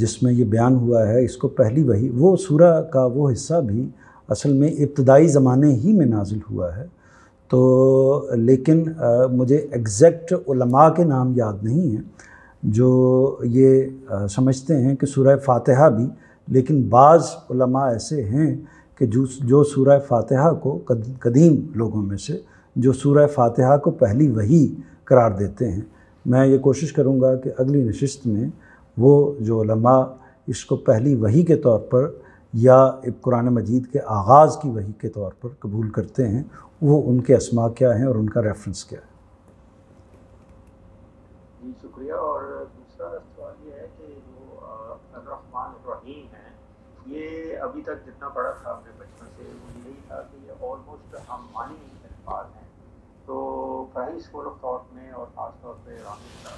जिसमें ये बयान हुआ है इसको पहली वही वो सूरा का वो हिस्सा भी असल में इब्तदाई ज़माने ही में नाजिल हुआ है तो लेकिन आ, मुझे एग्जैक्ट उलमा के नाम याद नहीं हैं जो ये आ, समझते हैं कि सूर्य फातिहा भी लेकिन बाज़ उलमा ऐसे हैं कि जो जो सूर्य फातिहा को कद, कदीम लोगों में से जो सूर्य फातिहा को पहली वही करार देते हैं मैं ये कोशिश करूँगा कि अगली नशस्त में वो जो उलमा इसको पहली वही के तौर पर या कुरान मजीद के आगाज़ की वही के तौर पर कबूल करते हैं वो उनके असमा क्या हैं और उनका रेफरेंस क्या है जी शुक्रिया और दूसरा सवाल ये है कि जो रहमान रहीम है ये अभी तक जितना पढ़ा था हमने बचपन से वो यही था कि ये ऑलमोस्ट हम मानी अल्फाज हैं तो प्राही स्कूल ऑफ थॉट में और खासतौर पर रामी तो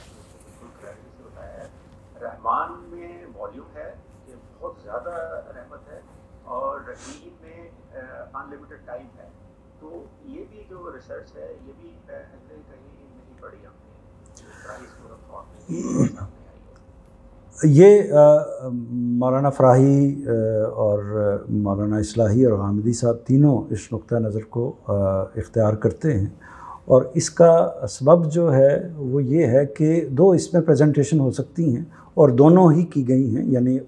बिल्कुल क्लैरिटी से बताया है रहमान में वॉल्यूम है ये बहुत ज़्यादा रहमत है और रहीम में अनलिमिटेड टाइम है तो ये भी जो रिसर्च है ये भी पहले कहीं नहीं पड़ी हमने ये मौलाना फ़राही और मौलाना इसलाही और हामिदी साहब तीनों इस नुक़ नज़र को इख्तियार करते हैं और इसका सबब जो है वो ये है कि दो इसमें प्रेजेंटेशन हो सकती हैं और दोनों ही की गई हैं यानी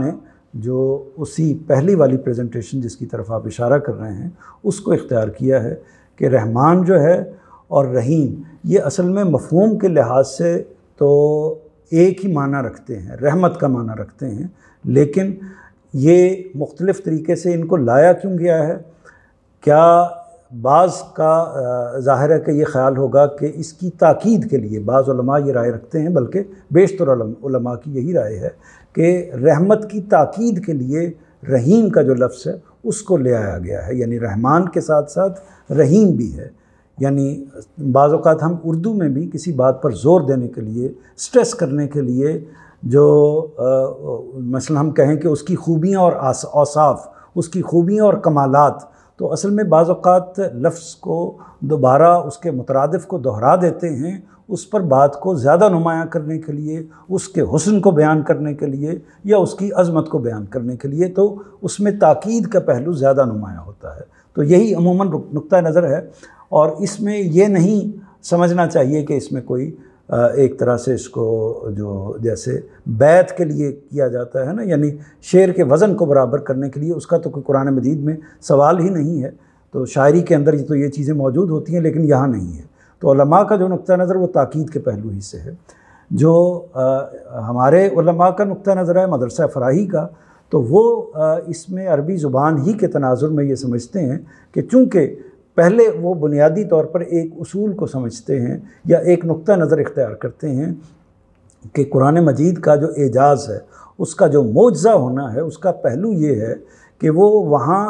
ने जो उसी पहली वाली प्रेजेंटेशन जिसकी तरफ आप इशारा कर रहे हैं उसको इख्तियार किया है कि रहमान जो है और रहीम ये असल में मफहम के लिहाज से तो एक ही माना रखते हैं रहमत का माना रखते हैं लेकिन ये मुख्तलिफ़ तरीके से इनको लाया क्यों गया है क्या बाज़ का ज़ाहिर है कि ये ख्याल होगा कि इसकी ताक़ीद के लिए बाज़ ये राय रखते हैं बल्कि बेशतर की यही राय है कि रहमत की ताकीद के लिए रहीम का जो लफ्ज़ है उसको ले आया गया है यानी रहमान के साथ साथ रहीम भी है यानी बाज़ात हम उर्दू में भी किसी बात पर ज़ोर देने के लिए स्ट्रेस करने के लिए जो मसला हम कहें कि उसकी खूबियाँ और औसाफ उसकी खूबियाँ और कमालत तो असल में बाज़ात लफ्स को दोबारा उसके मुतरद को दोहरा देते हैं उस पर बात को ज़्यादा नुमाया करने के लिए उसके हुसन को बयान करने के लिए या उसकी अजमत को बयान करने के लिए तो उसमें ताक़ीद का पहलू ज़्यादा नुमाया होता है तो यही अमूमन नुकता नज़र है और इसमें यह नहीं समझना चाहिए कि इसमें कोई एक तरह से इसको जो जैसे बैत के लिए किया जाता है ना यानी शेर के वज़न को बराबर करने के लिए उसका तो कोई कुरान मजीद में सवाल ही नहीं है तो शायरी के अंदर तो ये चीज़ें मौजूद होती हैं लेकिन यहाँ नहीं है तो का जो नुक़ नज़र वो ताक़द के पहलू ही से है जो आ, हमारे का नुक़ नज़र है मदरसा फ़राही का तो वो आ, इसमें अरबी ज़ुबान ही के तनाजुर में ये समझते हैं कि चूँकि पहले वो बुनियादी तौर पर एक असूल को समझते हैं या एक नुक़ नज़र इख्तियार करते हैं कि कुरान मजीद का जो एजाज़ है उसका जो मुआजा होना है उसका पहलू ये है कि वो वहाँ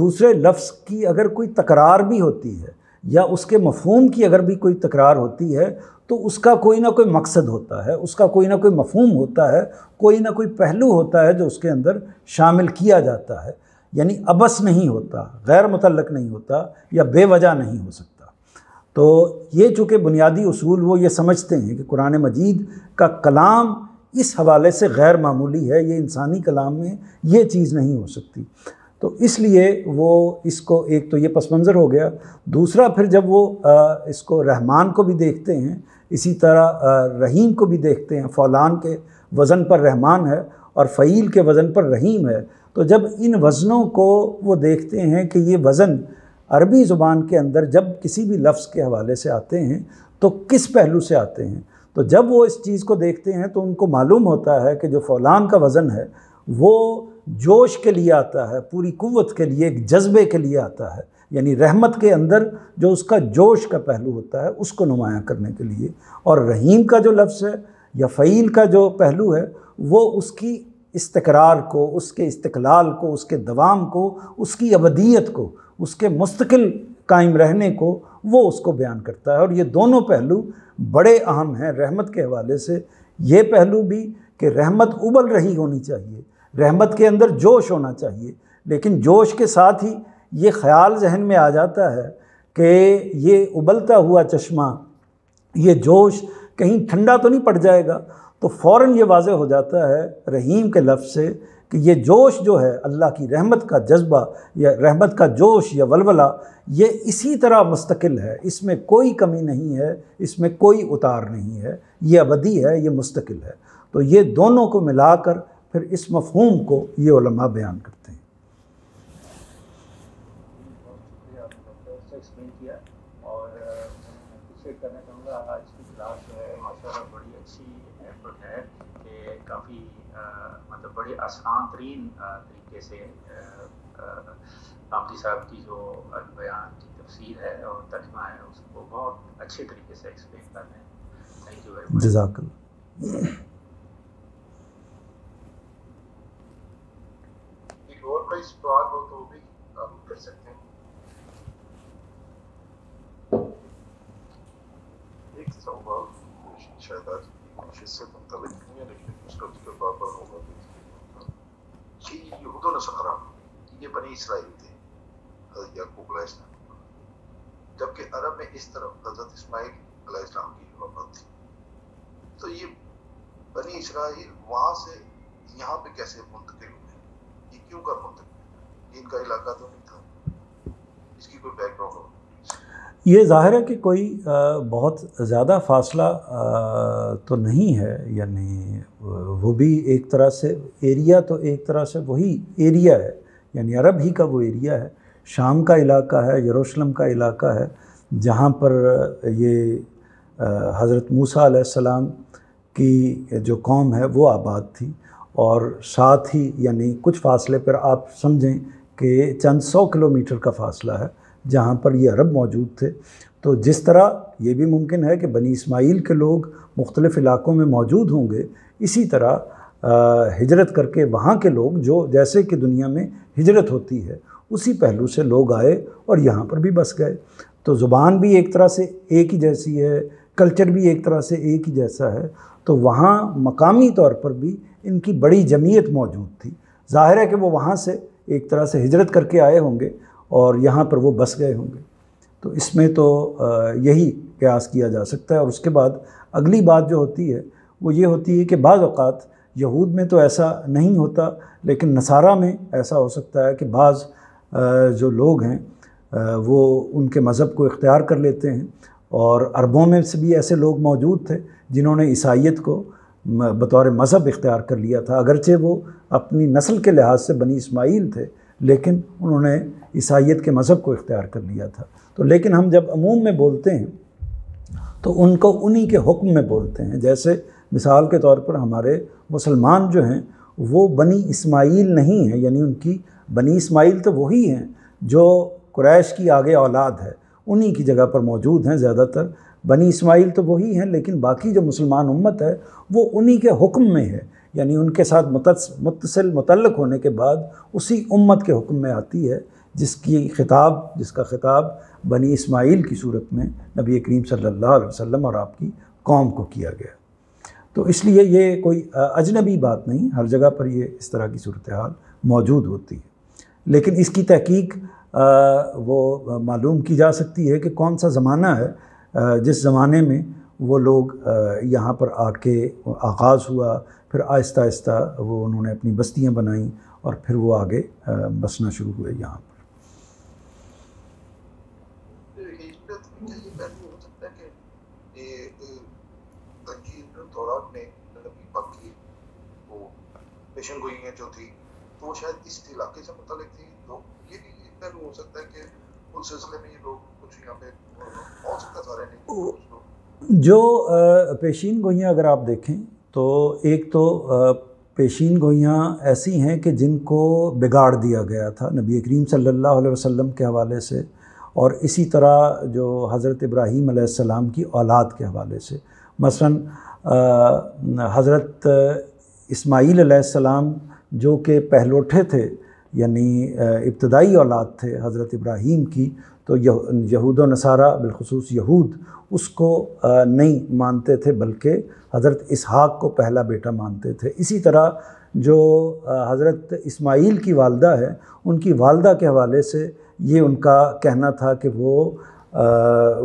दूसरे लफ्ज़ की अगर कोई तकरार भी होती है या उसके मफहम की अगर भी कोई तकरार होती है तो उसका कोई ना कोई मकसद होता है उसका कोई ना कोई मफहम होता है कोई ना कोई पहलू होता है जो उसके अंदर शामिल किया जाता है यानी अबस नहीं होता गैर मतलक़ नहीं होता या बेवजह नहीं हो सकता तो ये चूँकि बुनियादी असूल वो ये समझते हैं कि कुरान मजीद का कलाम इस हवाले से गैर मामूली है ये इंसानी कलाम में ये चीज़ नहीं हो सकती तो इसलिए वो इसको एक तो ये पस मंज़र हो गया दूसरा फिर जब वो इसको रहमान को भी देखते हैं इसी तरह रहीम को भी देखते हैं फौलान के वज़न पर रहमान है और फ़ील के वज़न पर रहीम है तो जब इन वज़नों को वो देखते हैं कि ये वज़न अरबी ज़ुबान के अंदर जब किसी भी लफ्ज़ के हवाले से आते हैं तो किस पहलू से आते हैं तो जब वो इस चीज़ को देखते हैं तो उनको मालूम होता है कि जो फौलान का वज़न है वो जोश के लिए आता है पूरी कुवत के लिए एक जज्बे के लिए आता है यानी रहमत के अंदर जो उसका जोश का पहलू होता है उसको नुमाया करने के लिए और रहीम का जो लफ्ज़ है या फ़ील का जो पहलू है वो उसकी इस्तकरार को उसके इस्तकलाल को उसके दवाम को उसकी अबदीत को उसके मुस्तकिल कायम रहने को वो उसको बयान करता है और ये दोनों पहलू बड़े अहम हैं रहमत के हवाले से ये पहलू भी कि रहमत उबल रही होनी चाहिए रहमत के अंदर जोश होना चाहिए लेकिन जोश के साथ ही ये ख्याल जहन में आ जाता है कि ये उबलता हुआ चश्मा ये जोश कहीं ठंडा तो नहीं पड़ जाएगा तो फ़ौर ये वाज हो जाता है रहीम के लफ्ज़ से कि ये जोश जो है अल्लाह की रहमत का जज्बा या रहमत का जोश या वलवला ये इसी तरह मुस्तकिल है इसमें कोई कमी नहीं है इसमें कोई उतार नहीं है ये अवधि है ये मुस्तकिल है तो ये दोनों को मिलाकर फिर इस मफहूम को ये बयान करते हैं काफ़ी मतलब बड़े आसान तरीन तरीके से कामती साहब की जो बयान की तफसीर है और तर्जमा है उसको बहुत अच्छे तरीके से एक्सप्लेन कर रहे हैं थैंक यू वेरी मच जजाकल्ला और कोई सवाल हो तो भी आप कर सकते हैं एक सवाल शायद आज इससे मुंतलिक नहीं है लेकिन उसका जिक्र बार बार होगा कि यहूद नसारा ये बनी इसराइल थे हजरत याकूब अलैहिस्सलाम जबकि अरब में इस तरफ हजरत इस्माइल अलैहिस्सलाम की वफत थी तो ये बनी इसराइल वहाँ से यहाँ पे कैसे मुंतकिल ये क्यों कर पाते इनका इलाका तो नहीं था इसकी कोई बैकग्राउंड हो ये जाहिर है कि कोई बहुत ज़्यादा फासला तो नहीं है यानी वो भी एक तरह से एरिया तो एक तरह से वही एरिया है यानी अरब ही का वो एरिया है शाम का इलाका है यरूशलेम का इलाका है जहाँ पर ये हज़रत मूसा सलाम की जो कौम है वो आबाद थी और साथ ही यानी कुछ फासले पर आप समझें कि चंद सौ किलोमीटर का फासला है जहाँ पर ये अरब मौजूद थे तो जिस तरह ये भी मुमकिन है कि बनी इसमाइल के लोग मुख्तलिफ़ इलाक़ों में मौजूद होंगे इसी तरह हिजरत करके वहाँ के लोग जो जैसे कि दुनिया में हिजरत होती है उसी पहलू से लोग आए और यहाँ पर भी बस गए तो ज़ुबान भी एक तरह से एक ही जैसी है कल्चर भी एक तरह से एक ही जैसा है तो वहाँ मकामी तौर पर भी इनकी बड़ी जमीयत मौजूद थी ज़ाहिर है कि वो वहाँ से एक तरह से हिजरत करके आए होंगे और यहाँ पर वो बस गए होंगे तो इसमें तो यही प्रयास किया जा सकता है और उसके बाद अगली बात जो होती है वो ये होती है कि बाज़ात यहूद में तो ऐसा नहीं होता लेकिन नसारा में ऐसा हो सकता है कि बाज़ जो लोग हैं वो उनके मज़हब को इख्तियार कर लेते हैं और अरबों में से भी ऐसे लोग मौजूद थे जिन्होंने ईसाइत को बतौर मज़हब इख्तियार कर लिया था अगरचे वो अपनी नस्ल के लिहाज से बनी इसमाइल थे लेकिन उन्होंने ईसाइत के मज़हब को इख्तियार कर लिया था तो लेकिन हम जब अमूम में बोलते हैं तो उनको उन्हीं के हुक्म में बोलते हैं जैसे मिसाल के तौर पर हमारे मुसलमान जो हैं वो बनी इस्माइल नहीं हैं यानी उनकी बनी इस्माइल तो वही हैं जो क्रैश की आगे औलाद है उन्हीं की जगह पर मौजूद हैं ज़्यादातर बनी इस्माइल तो वही हैं लेकिन बाकी जो मुसलमान उम्मत है वो उन्हीं के हुक्म में है यानी उनके साथ मुतसिल मुतलक होने के बाद उसी उम्मत के हुक्म में आती है जिसकी खिताब जिसका खिताब बनी इस्माइल की सूरत में नबी करीम सल्लल्लाहु अलैहि वसल्लम और आपकी कौम को किया गया तो इसलिए ये कोई अजनबी बात नहीं हर जगह पर ये इस तरह की सूरत हाल मौजूद होती है लेकिन इसकी तहकीक वो मालूम की जा सकती है कि कौन सा ज़माना है जिस ज़माने में वो लोग यहाँ पर आके आगाज़ हुआ फिर आहिस्ता आहिस्ता वो उन्होंने अपनी बस्तियाँ बनाई और फिर वो आगे बसना शुरू हुए यहाँ पर जो थी तो शायद इस इलाके से मुतलिक थी तो ये भी हो सकता है कि उस सिलसिले में ये लोग जो पेशीन गोइयाँ अगर आप देखें तो एक तो पेशीन गोइयाँ ऐसी हैं कि जिनको बिगाड़ दिया गया था नबी करीम सल्लल्लाहु अलैहि वसल्लम के हवाले से और इसी तरह जो हज़रत इब्राहीम अलैहिस्सलाम की औलाद के हवाले से मसलन हज़रत इस्माईल अलैहिस्सलाम जो कि पहलोठे थे यानी इब्तदाई औलाद थे हज़रत इब्राहीम की तो यहूद नसारा बिलखसूस यहूद उसको नहीं मानते थे बल्कि हज़रत इसहाक को पहला बेटा मानते थे इसी तरह जो हज़रत इस्माइल की वालदा है उनकी वालदा के हवाले से ये उनका कहना था कि वो आ,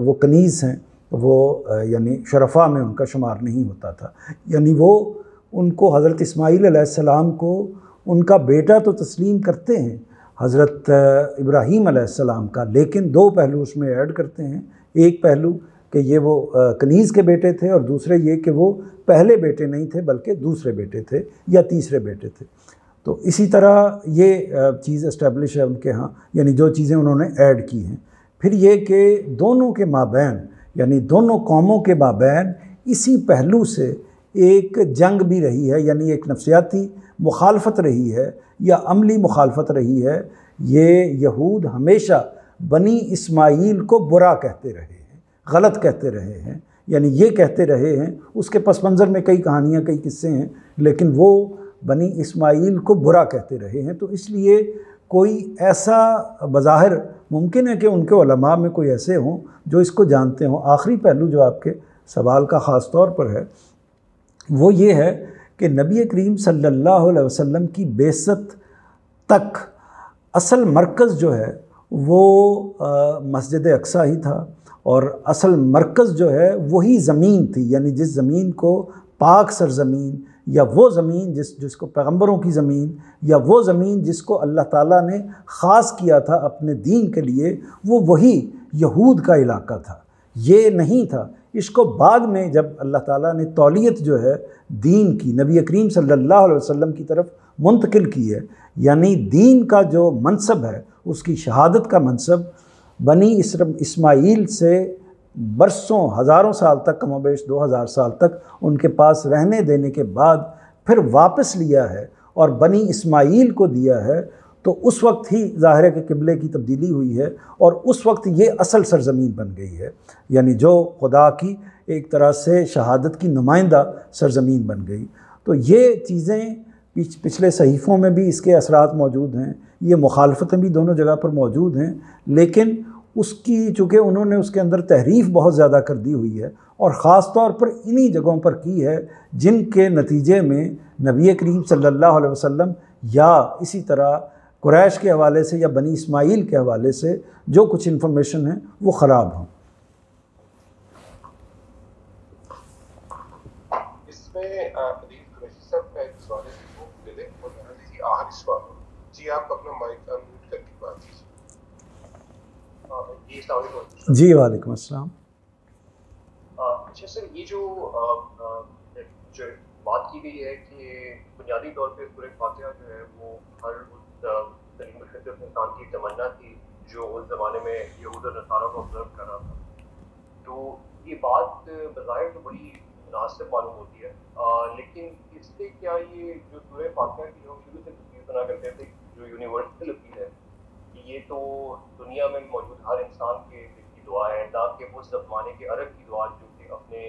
वो कनीज़ हैं वो यानी शरफा में उनका शुमार नहीं होता था यानी वो उनको हज़रत इस्माईल को उनका बेटा तो तस्लीम करते हैं हज़रत इब्राहीम सलाम का लेकिन दो पहलू उसमें ऐड करते हैं एक पहलू कि ये वो कनीज़ के बेटे थे और दूसरे ये कि वो पहले बेटे नहीं थे बल्कि दूसरे बेटे थे या तीसरे बेटे थे तो इसी तरह ये चीज़ इस्टेब्लिश है उनके यहाँ यानी जो चीज़ें उन्होंने ऐड की हैं फिर ये कि दोनों के माबैन यानी दोनों कौमों के माबैन इसी पहलू से एक जंग भी रही है यानी एक नफसियाती मुखालफत रही है या अमली मुखालफत रही है ये यहूद हमेशा बनी इस्माइल को बुरा कहते रहे हैं गलत कहते रहे हैं यानी ये कहते रहे हैं उसके पस मंज़र में कई कहानियाँ कई किस्से हैं लेकिन वो बनी इस्माइल को बुरा कहते रहे हैं तो इसलिए कोई ऐसा बज़ाहिर मुमकिन है कि उनके उलमा में कोई ऐसे हों जो इसको जानते हों आखिरी पहलू जो आपके सवाल का ख़ास तौर पर है वो ये है कि नबी करीम सल्लल्लाहु अलैहि वसल्लम की बेसत तक असल मरकज़ जो है वो मस्जिद अक्सा ही था और असल मरकज़ जो है वही ज़मीन थी यानी जिस ज़मीन को पाक सरज़मीन या वो ज़मीन जिस जिसको पैगंबरों की ज़मीन या वो ज़मीन जिसको अल्लाह ताला ने ख़ास किया था अपने दीन के लिए वो वही यहूद का इलाका था ये नहीं था इसको बाद में जब अल्लाह ताला ने तौलीत जो है दीन की नबी करीम सल्लल्लाहु अलैहि वसल्लम की तरफ मुंतकिल की है यानी दीन का जो मनसब है उसकी शहादत का मनसब बनी इसमाइल से बरसों हज़ारों साल तक कमोबेश दो हज़ार साल तक उनके पास रहने देने के बाद फिर वापस लिया है और बनी इसमाइल को दिया है तो उस वक्त ही ज़ाहिर के किबले की तब्दीली हुई है और उस वक्त ये असल सरजमीन बन गई है यानी जो खुदा की एक तरह से शहादत की नुमाइंदा सरजमीन बन गई तो ये चीज़ें पिछ, पिछले सहीफ़ों में भी इसके असरात मौजूद हैं ये मुखालफतें भी दोनों जगह पर मौजूद हैं लेकिन उसकी चूँकि उन्होंने उसके अंदर तहरीफ बहुत ज़्यादा कर दी हुई है और ख़ास तौर पर इन्हीं जगहों पर की है जिनके नतीजे में नबी करीम सल्ला वसम या इसी तरह क्रैश के हवाले से या बनी इस्माइल के हवाले से जो कुछ इन्फॉर्मेशन है वो ख़राब हो जी वालेकुम अस्सलाम अच्छा सर ये जो आ, जो बात की गई है कि बुनियादी तौर पे पूरे फातिहा जो है वो हर सलीम फितर इंसान की तमन्ना थी जो उस ज़माने में यहूद और नसारा को ऑब्जर्व कर रहा था तो ये बात बज़ाहिर तो बड़ी मुनासिब मालूम होती है आ, लेकिन इससे क्या ये जो सूर्य फातिमा की हम शुरू से तस्वीर बना करते थे जो यूनिवर्सल अपील है कि ये तो दुनिया में मौजूद हर इंसान के दिल की दुआ है ना कि उस जमाने के अरब की दुआ जो कि अपने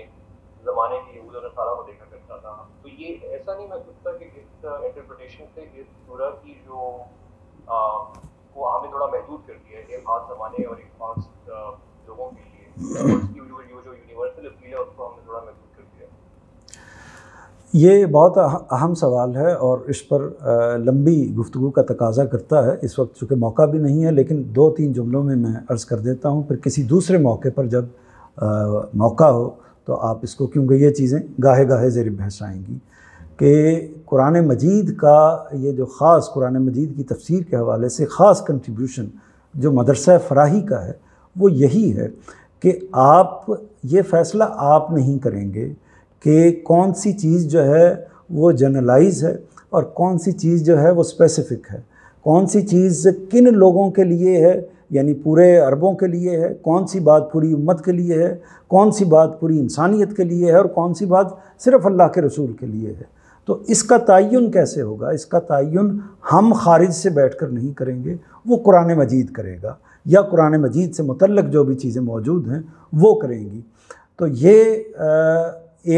ज़माने के यहूद और नसारा को देखा करता था तो ये ऐसा नहीं मैं सोचता कि इस इंटरप्रटेशन uh, से इस सूरह की जो आ, uh, को हमें थोड़ा महदूद कर दिया है एक खास ज़माने और एक खास uh, लोगों के लिए यूनिवर्सल अपील है उसको हमने थोड़ा महदूद कर दिया ये बहुत अहम सवाल है और इस पर लंबी गुफ्तु का तकाजा करता है इस वक्त चूँकि मौका भी नहीं है लेकिन दो तीन जुमलों में मैं अर्ज़ कर देता हूँ फिर किसी दूसरे मौके पर जब आ, मौका हो तो आप इसको क्योंकि ये चीज़ें गाहे गाहे ज़ेर बहस आएंगी कि कुरान मजीद का ये जो ख़ास कुरान मजीद की तफसीर के हवाले से ख़ास कंट्रीब्यूशन जो मदरसा फ़राही का है वो यही है कि आप ये फ़ैसला आप नहीं करेंगे कि कौन सी चीज़ जो है वो जनरलाइज है और कौन सी चीज़ जो है वो स्पेसिफ़िक है कौन सी चीज़ किन लोगों के लिए है यानी पूरे अरबों के लिए है कौन सी बात पूरी उम्मत के लिए है कौन सी बात पूरी इंसानियत के लिए है और कौन सी बात सिर्फ़ अल्लाह के रसूल के लिए है तो इसका तयन कैसे होगा इसका तयन हम खारिज से बैठ कर नहीं करेंगे वो कुरान मजीद करेगा या कुरान मजीद से मुतलक जो भी चीज़ें मौजूद हैं वो करेंगी तो ये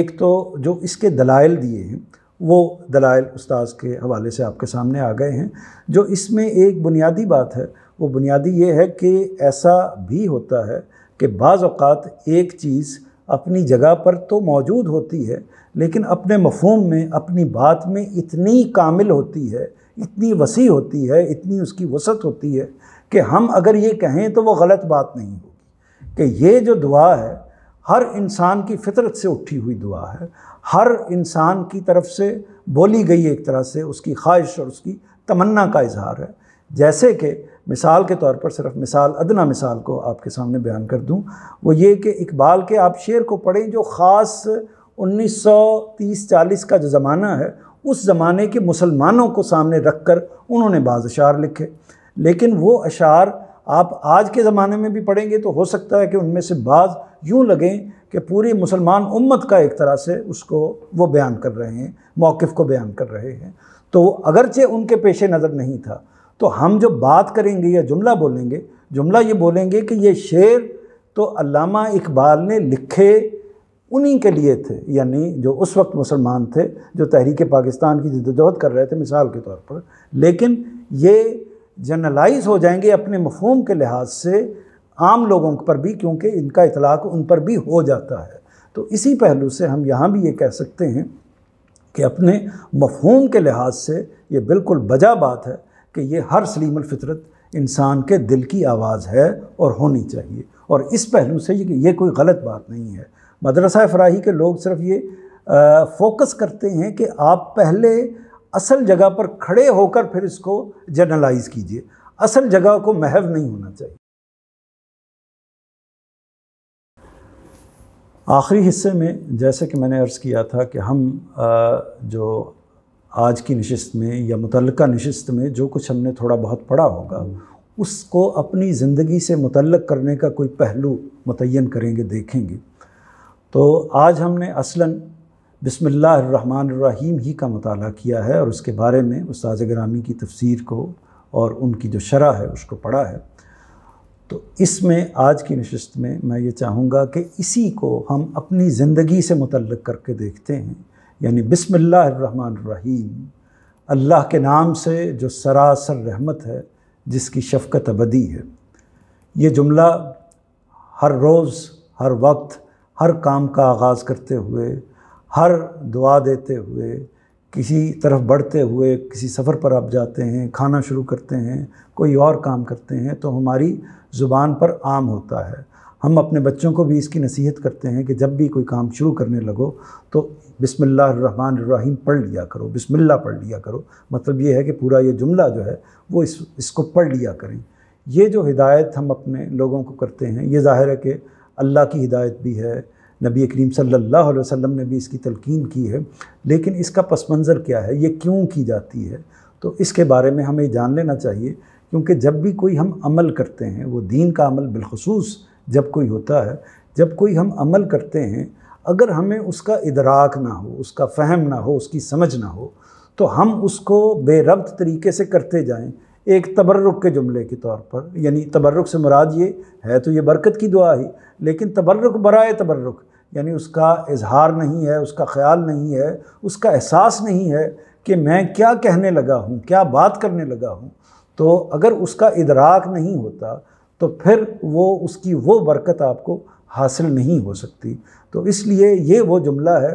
एक तो जो इसके दलाइल दिए हैं वो दलाइल उस्ताद के हवाले से आपके सामने आ गए हैं जो इसमें एक बुनियादी बात है वो बुनियादी ये है कि ऐसा भी होता है कि बाज़ात एक चीज़ अपनी जगह पर तो मौजूद होती है लेकिन अपने मफहम में अपनी बात में इतनी कामिल होती है इतनी वसी होती है इतनी उसकी वसत होती है कि हम अगर ये कहें तो वो गलत बात नहीं होगी कि ये जो दुआ है हर इंसान की फितरत से उठी हुई दुआ है हर इंसान की तरफ से बोली गई एक तरह से उसकी ख्वाहिश और उसकी तमन्ना का इजहार है जैसे कि मिसाल के तौर पर सिर्फ मिसाल अदना मिसाल को आपके सामने बयान कर दूँ वो ये कि इकबाल के आप शेर को पढ़ें जो ख़ास 1930-40 का जो ज़माना है उस ज़माने के मुसलमानों को सामने रख कर उन्होंने बाज़ अशार लिखे लेकिन वो अशार आप आज के ज़माने में भी पढ़ेंगे तो हो सकता है कि उनमें से बाज़ यूँ लगें कि पूरी मुसलमान उम्मत का एक तरह से उसको वो बयान कर रहे हैं मौक़ को बयान कर रहे हैं तो अगरचे उनके पेशे नज़र नहीं था तो हम जो बात करेंगे या जुमला बोलेंगे जुमला ये बोलेंगे कि ये शेर तो अल्लामा इकबाल ने लिखे उन्हीं के लिए थे यानी जो उस वक्त मुसलमान थे जो तहरीक पाकिस्तान की जदोजहद कर रहे थे मिसाल के तौर पर लेकिन ये जनरलाइज हो जाएंगे अपने मफहम के लिहाज से आम लोगों पर भी क्योंकि इनका इतलाक़ उन पर भी हो जाता है तो इसी पहलू से हम यहाँ भी ये कह सकते हैं कि अपने मफहम के लिहाज से ये बिल्कुल बजा बात है कि ये हर सलीम फितरत इंसान के दिल की आवाज़ है और होनी चाहिए और इस पहलू से ये कोई गलत बात नहीं है मदरसा फराही के लोग सिर्फ ये आ, फोकस करते हैं कि आप पहले असल जगह पर खड़े होकर फिर इसको जर्नलाइज कीजिए असल जगह को महव नहीं होना चाहिए आखिरी हिस्से में जैसे कि मैंने अर्ज़ किया था कि हम आ, जो आज की नशस्त में या मुतल नशस्त में जो कुछ हमने थोड़ा बहुत पढ़ा होगा उसको अपनी ज़िंदगी से मुतल करने का कोई पहलू मुतन करेंगे देखेंगे तो आज हमने असला बसमीम ही का मताल किया है और उसके बारे में उसाज ग्रामी की तफसीर को और उनकी जो शरह है उसको पढ़ा है तो इसमें आज की नशस्त में मैं ये चाहूँगा कि इसी को हम अपनी ज़िंदगी से मुतल करके देखते हैं यानी बसमीम अल्लाह के नाम से जो सरासर रहमत है जिसकी शफ़क़त अबदी है ये जुमला हर रोज़ हर वक्त हर काम का आगाज़ करते हुए हर दुआ देते हुए किसी तरफ बढ़ते हुए किसी सफ़र पर आप जाते हैं खाना शुरू करते हैं कोई और काम करते हैं तो हमारी ज़ुबान पर आम होता है हम अपने बच्चों को भी इसकी नसीहत करते हैं कि जब भी कोई काम शुरू करने लगो तो बिसमिल्लाम पढ़ लिया करो बिसमिल्ला पढ़ लिया करो मतलब ये है कि पूरा ये जुमला जो है वो इस इसको पढ़ लिया करें ये जो हिदायत हम अपने लोगों को करते हैं ये ज़ाहिर है कि अल्लाह की हिदायत भी है नबी करीम सल्लल्लाहु अलैहि वसल्लम ने भी इसकी तलकिन की है लेकिन इसका पस मंज़र क्या है ये क्यों की जाती है तो इसके बारे में हमें जान लेना चाहिए क्योंकि जब भी कोई हम अमल करते हैं वो दीन का अमल बिलखसूस जब कोई होता है जब कोई हम अमल करते हैं अगर हमें उसका इदराक ना हो उसका फहम ना हो उसकी समझ ना हो तो हम उसको बेरब्त तरीके से करते जाएं एक तबर्रुक के जुमले के तौर पर यानी तबर्रुक से मुराद ये है तो ये बरकत की दुआ ही लेकिन तबर्रुक बराए तबर्रुक यानी उसका इजहार नहीं है उसका ख्याल नहीं है उसका एहसास नहीं है कि मैं क्या कहने लगा हूँ क्या बात करने लगा हूँ तो अगर उसका इदराक नहीं होता तो फिर वो उसकी वो बरकत आपको हासिल नहीं हो सकती तो इसलिए ये वो जुमला है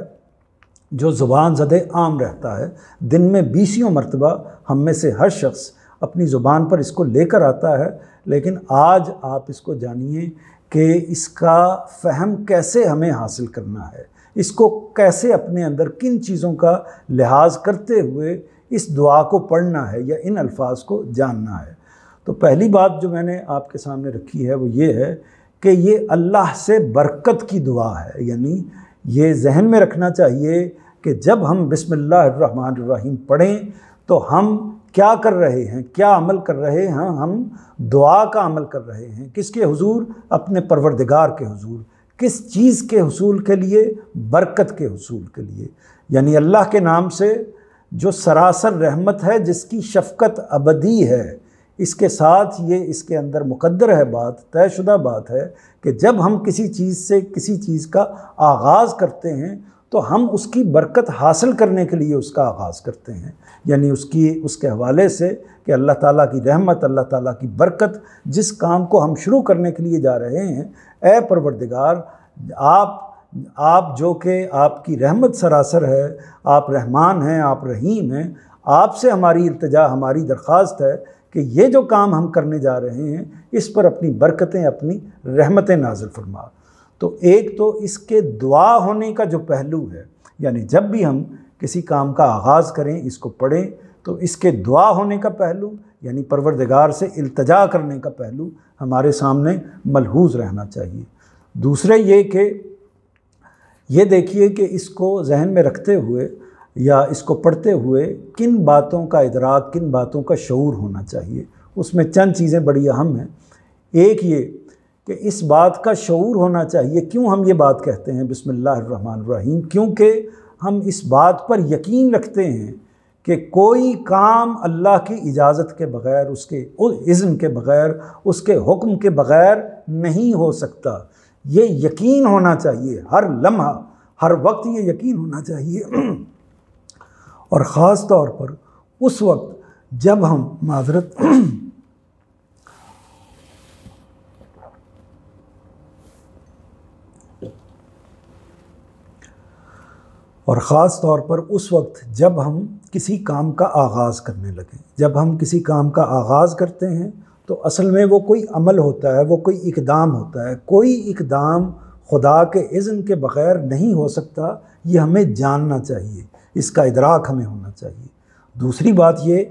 जो ज़ुबान ज़द आम रहता है दिन में बीसियों मरतबा हम में से हर शख्स अपनी ज़ुबान पर इसको लेकर आता है लेकिन आज आप इसको जानिए कि इसका फहम कैसे हमें हासिल करना है इसको कैसे अपने अंदर किन चीज़ों का लिहाज करते हुए इस दुआ को पढ़ना है या इन अल्फाज को जानना है तो पहली बात जो मैंने आपके सामने रखी है वो ये है कि ये अल्लाह से बरकत की दुआ है यानी ये जहन में रखना चाहिए कि जब हम बिसमीम पढ़ें तो हम क्या कर रहे हैं क्या अमल कर रहे हैं हम दुआ का अमल कर रहे हैं किसके हुजूर अपने परवरदिगार के हुजूर किस चीज़ के हसूल के लिए बरकत के हसूल के लिए यानी अल्लाह के नाम से जो सरासर रहमत है जिसकी शफकत अबदी है इसके साथ ये इसके अंदर मुकद्दर है बात तयशुदा बात है कि जब हम किसी चीज़ से किसी चीज़ का आगाज़ करते हैं तो हम उसकी बरकत हासिल करने के लिए उसका आगाज़ करते हैं यानी उसकी उसके हवाले से कि अल्लाह ताला की रहमत अल्लाह ताला की बरकत जिस काम को हम शुरू करने के लिए जा रहे हैं ए परवरदिगार आप आप जो कि आपकी रहमत सरासर है आप रहमान हैं आप रहीम हैं आपसे हमारी इल्तजा हमारी दरख्वास्त है कि ये जो काम हम करने जा रहे हैं इस पर अपनी बरकतें अपनी रहमतें नाजिल फरमा तो एक तो इसके दुआ होने का जो पहलू है यानी जब भी हम किसी काम का आगाज़ करें इसको पढ़ें तो इसके दुआ होने का पहलू यानी परवरदिगार से अल्तजा करने का पहलू हमारे सामने मलहूज रहना चाहिए दूसरे ये कि ये देखिए कि इसको जहन में रखते हुए या इसको पढ़ते हुए किन बातों का इदराक किन बातों का शूर होना चाहिए उसमें चंद चीज़ें बड़ी अहम हैं एक ये कि इस बात का शूर होना चाहिए क्यों हम ये बात कहते हैं बसमीम क्योंकि हम इस बात पर यकीन रखते हैं कि कोई काम अल्लाह की इजाज़त के बग़ैर उसके इज़्म के बग़ैर उसके हुक्म के बग़ैर नहीं हो सकता ये यकीन होना चाहिए हर लम्हा हर वक्त ये यकीन होना चाहिए और ख़ास तौर पर उस वक्त जब हम माजरत और ख़ास तौर पर उस वक्त जब हम किसी काम का आगाज़ करने लगें जब हम किसी काम का आगाज़ करते हैं तो असल में वो कोई अमल होता है वो कोई इकदाम होता है कोई इकदाम खुदा के इज़्न के बग़ैर नहीं हो सकता ये हमें जानना चाहिए इसका इदराक हमें होना चाहिए दूसरी बात ये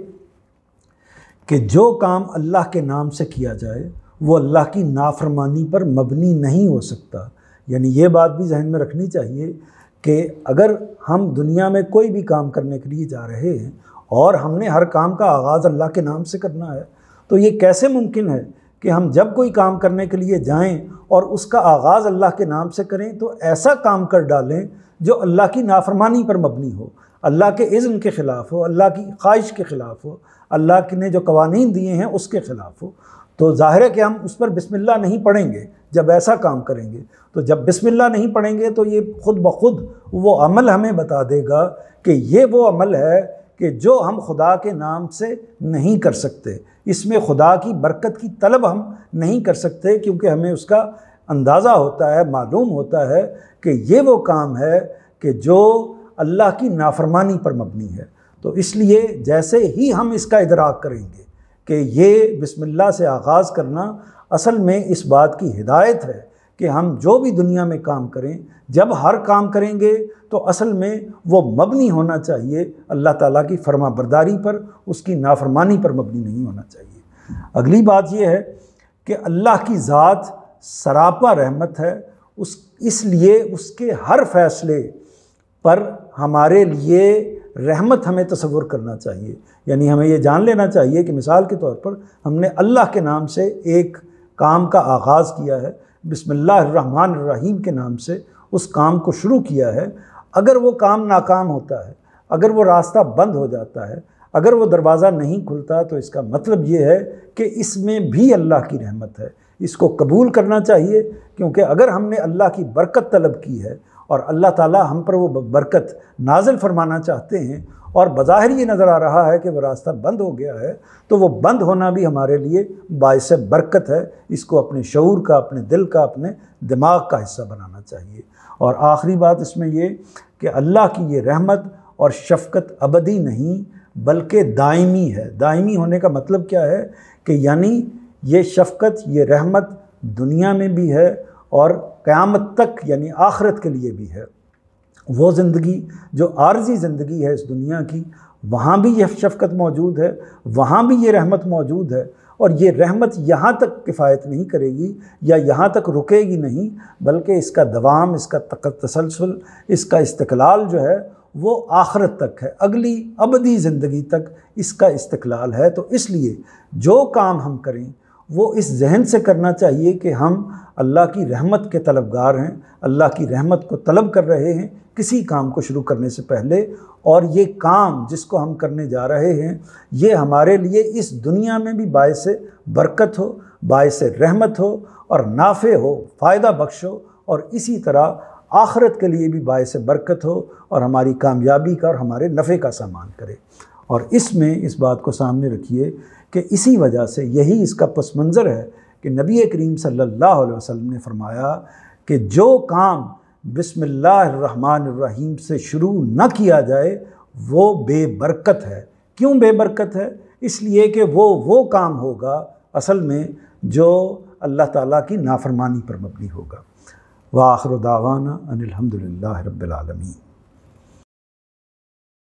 कि जो काम अल्लाह के नाम से किया जाए वो अल्लाह की नाफरमानी पर मबनी नहीं हो सकता यानी ये बात भी जहन में रखनी चाहिए कि अगर हम दुनिया में कोई भी काम करने के लिए जा रहे हैं और हमने हर काम का आगाज़ अल्लाह के नाम से करना है तो ये कैसे मुमकिन है कि हम जब कोई काम करने के लिए जाएं और उसका आगाज़ अल्लाह के नाम से करें तो ऐसा काम कर डालें जो अल्लाह की नाफरमानी पर मबनी हो अल्लाह के इज़्म के ख़िलाफ़ हो अल्लाह की ख्वाहिश के ख़िलाफ़ हो अल्लाह के ने जो कवानीन दिए हैं उसके ख़िलाफ़ हो तो ज़ाहिर है कि हम उस पर बिसमिल्ला नहीं पढ़ेंगे जब ऐसा काम करेंगे तो जब बिसमिल्ला नहीं पढ़ेंगे तो ये ख़ुद ब खुद वो अमल हमें बता देगा कि ये वो अमल है कि जो हम खुदा के नाम से नहीं कर सकते इसमें खुदा की बरकत की तलब हम नहीं कर सकते क्योंकि हमें उसका अंदाज़ा होता है मालूम होता है कि ये वो काम है कि जो अल्लाह की नाफरमानी पर मबनी है तो इसलिए जैसे ही हम इसका इदराक करेंगे कि ये बिस्मिल्लाह से आगाज़ करना असल में इस बात की हिदायत है कि हम जो भी दुनिया में काम करें जब हर काम करेंगे तो असल में वो मबनी होना चाहिए अल्लाह ताला की फरमा बरदारी पर उसकी नाफरमानी पर मबनी नहीं होना चाहिए अगली बात यह है कि अल्लाह की ज़ात सरापा रहमत है उस इसलिए उसके हर फैसले पर हमारे लिए रहमत हमें तस्वुर करना चाहिए यानी हमें यह जान लेना चाहिए कि मिसाल के तौर पर हमने अल्लाह के नाम से एक काम का आगाज़ किया है रहीम के नाम से उस काम को शुरू किया है अगर वो काम नाकाम होता है अगर वो रास्ता बंद हो जाता है अगर वो दरवाज़ा नहीं खुलता तो इसका मतलब ये है कि इसमें भी अल्लाह की रहमत है इसको कबूल करना चाहिए क्योंकि अगर हमने अल्लाह की बरकत तलब की है और अल्लाह ताला हम पर वो बरकत नाजिल फरमाना चाहते हैं और बाहर ये नज़र आ रहा है कि वह रास्ता बंद हो गया है तो वो बंद होना भी हमारे लिए बायस बरकत है इसको अपने शूर का अपने दिल का अपने दिमाग का हिस्सा बनाना चाहिए और आखिरी बात इसमें ये कि अल्लाह की ये रहमत और शफकत अबदी नहीं बल्कि दायमी है दायमी होने का मतलब क्या है कि यानी ये शफकत ये रहमत दुनिया में भी है और क़्यामत तक यानी आखरत के लिए भी है वो ज़िंदगी जो आर्जी ज़िंदगी है इस दुनिया की वहाँ भी यह शफकत मौजूद है वहाँ भी ये रहमत मौजूद है और ये रहमत यहाँ तक किफ़ायत नहीं करेगी या यहाँ तक रुकेगी नहीं बल्कि इसका दवाम इसका तसलसल इसका इस्तलाल जो है वो आखरत तक है अगली अबदी ज़िंदगी तक इसका इस्तलाल है तो इसलिए जो काम हम करें वो इस जहन से करना चाहिए कि हम अल्लाह की रहमत के तलबगार हैं अल्लाह की रहमत को तलब कर रहे हैं किसी काम को शुरू करने से पहले और ये काम जिसको हम करने जा रहे हैं ये हमारे लिए इस दुनिया में भी बायस बरकत हो बायस रहमत हो और नाफे हो फ़ायदा बख्श हो और इसी तरह आखरत के लिए भी बायस बरकत हो और हमारी कामयाबी का और हमारे नफ़े का सामान करे और इसमें इस बात को सामने रखिए कि इसी वजह से यही इसका पस मंज़र है कि नबी करीम सल्लल्लाहु अलैहि वसल्लम ने फरमाया कि जो काम बिसमीम से शुरू न किया जाए वो बेबरकत है क्यों बेबरकत है इसलिए कि वो वो काम होगा असल में जो अल्लाह ताला की नाफरमानी पर मबनी होगा वाखर दावाना अनिलहमदिल्ला रबालमीन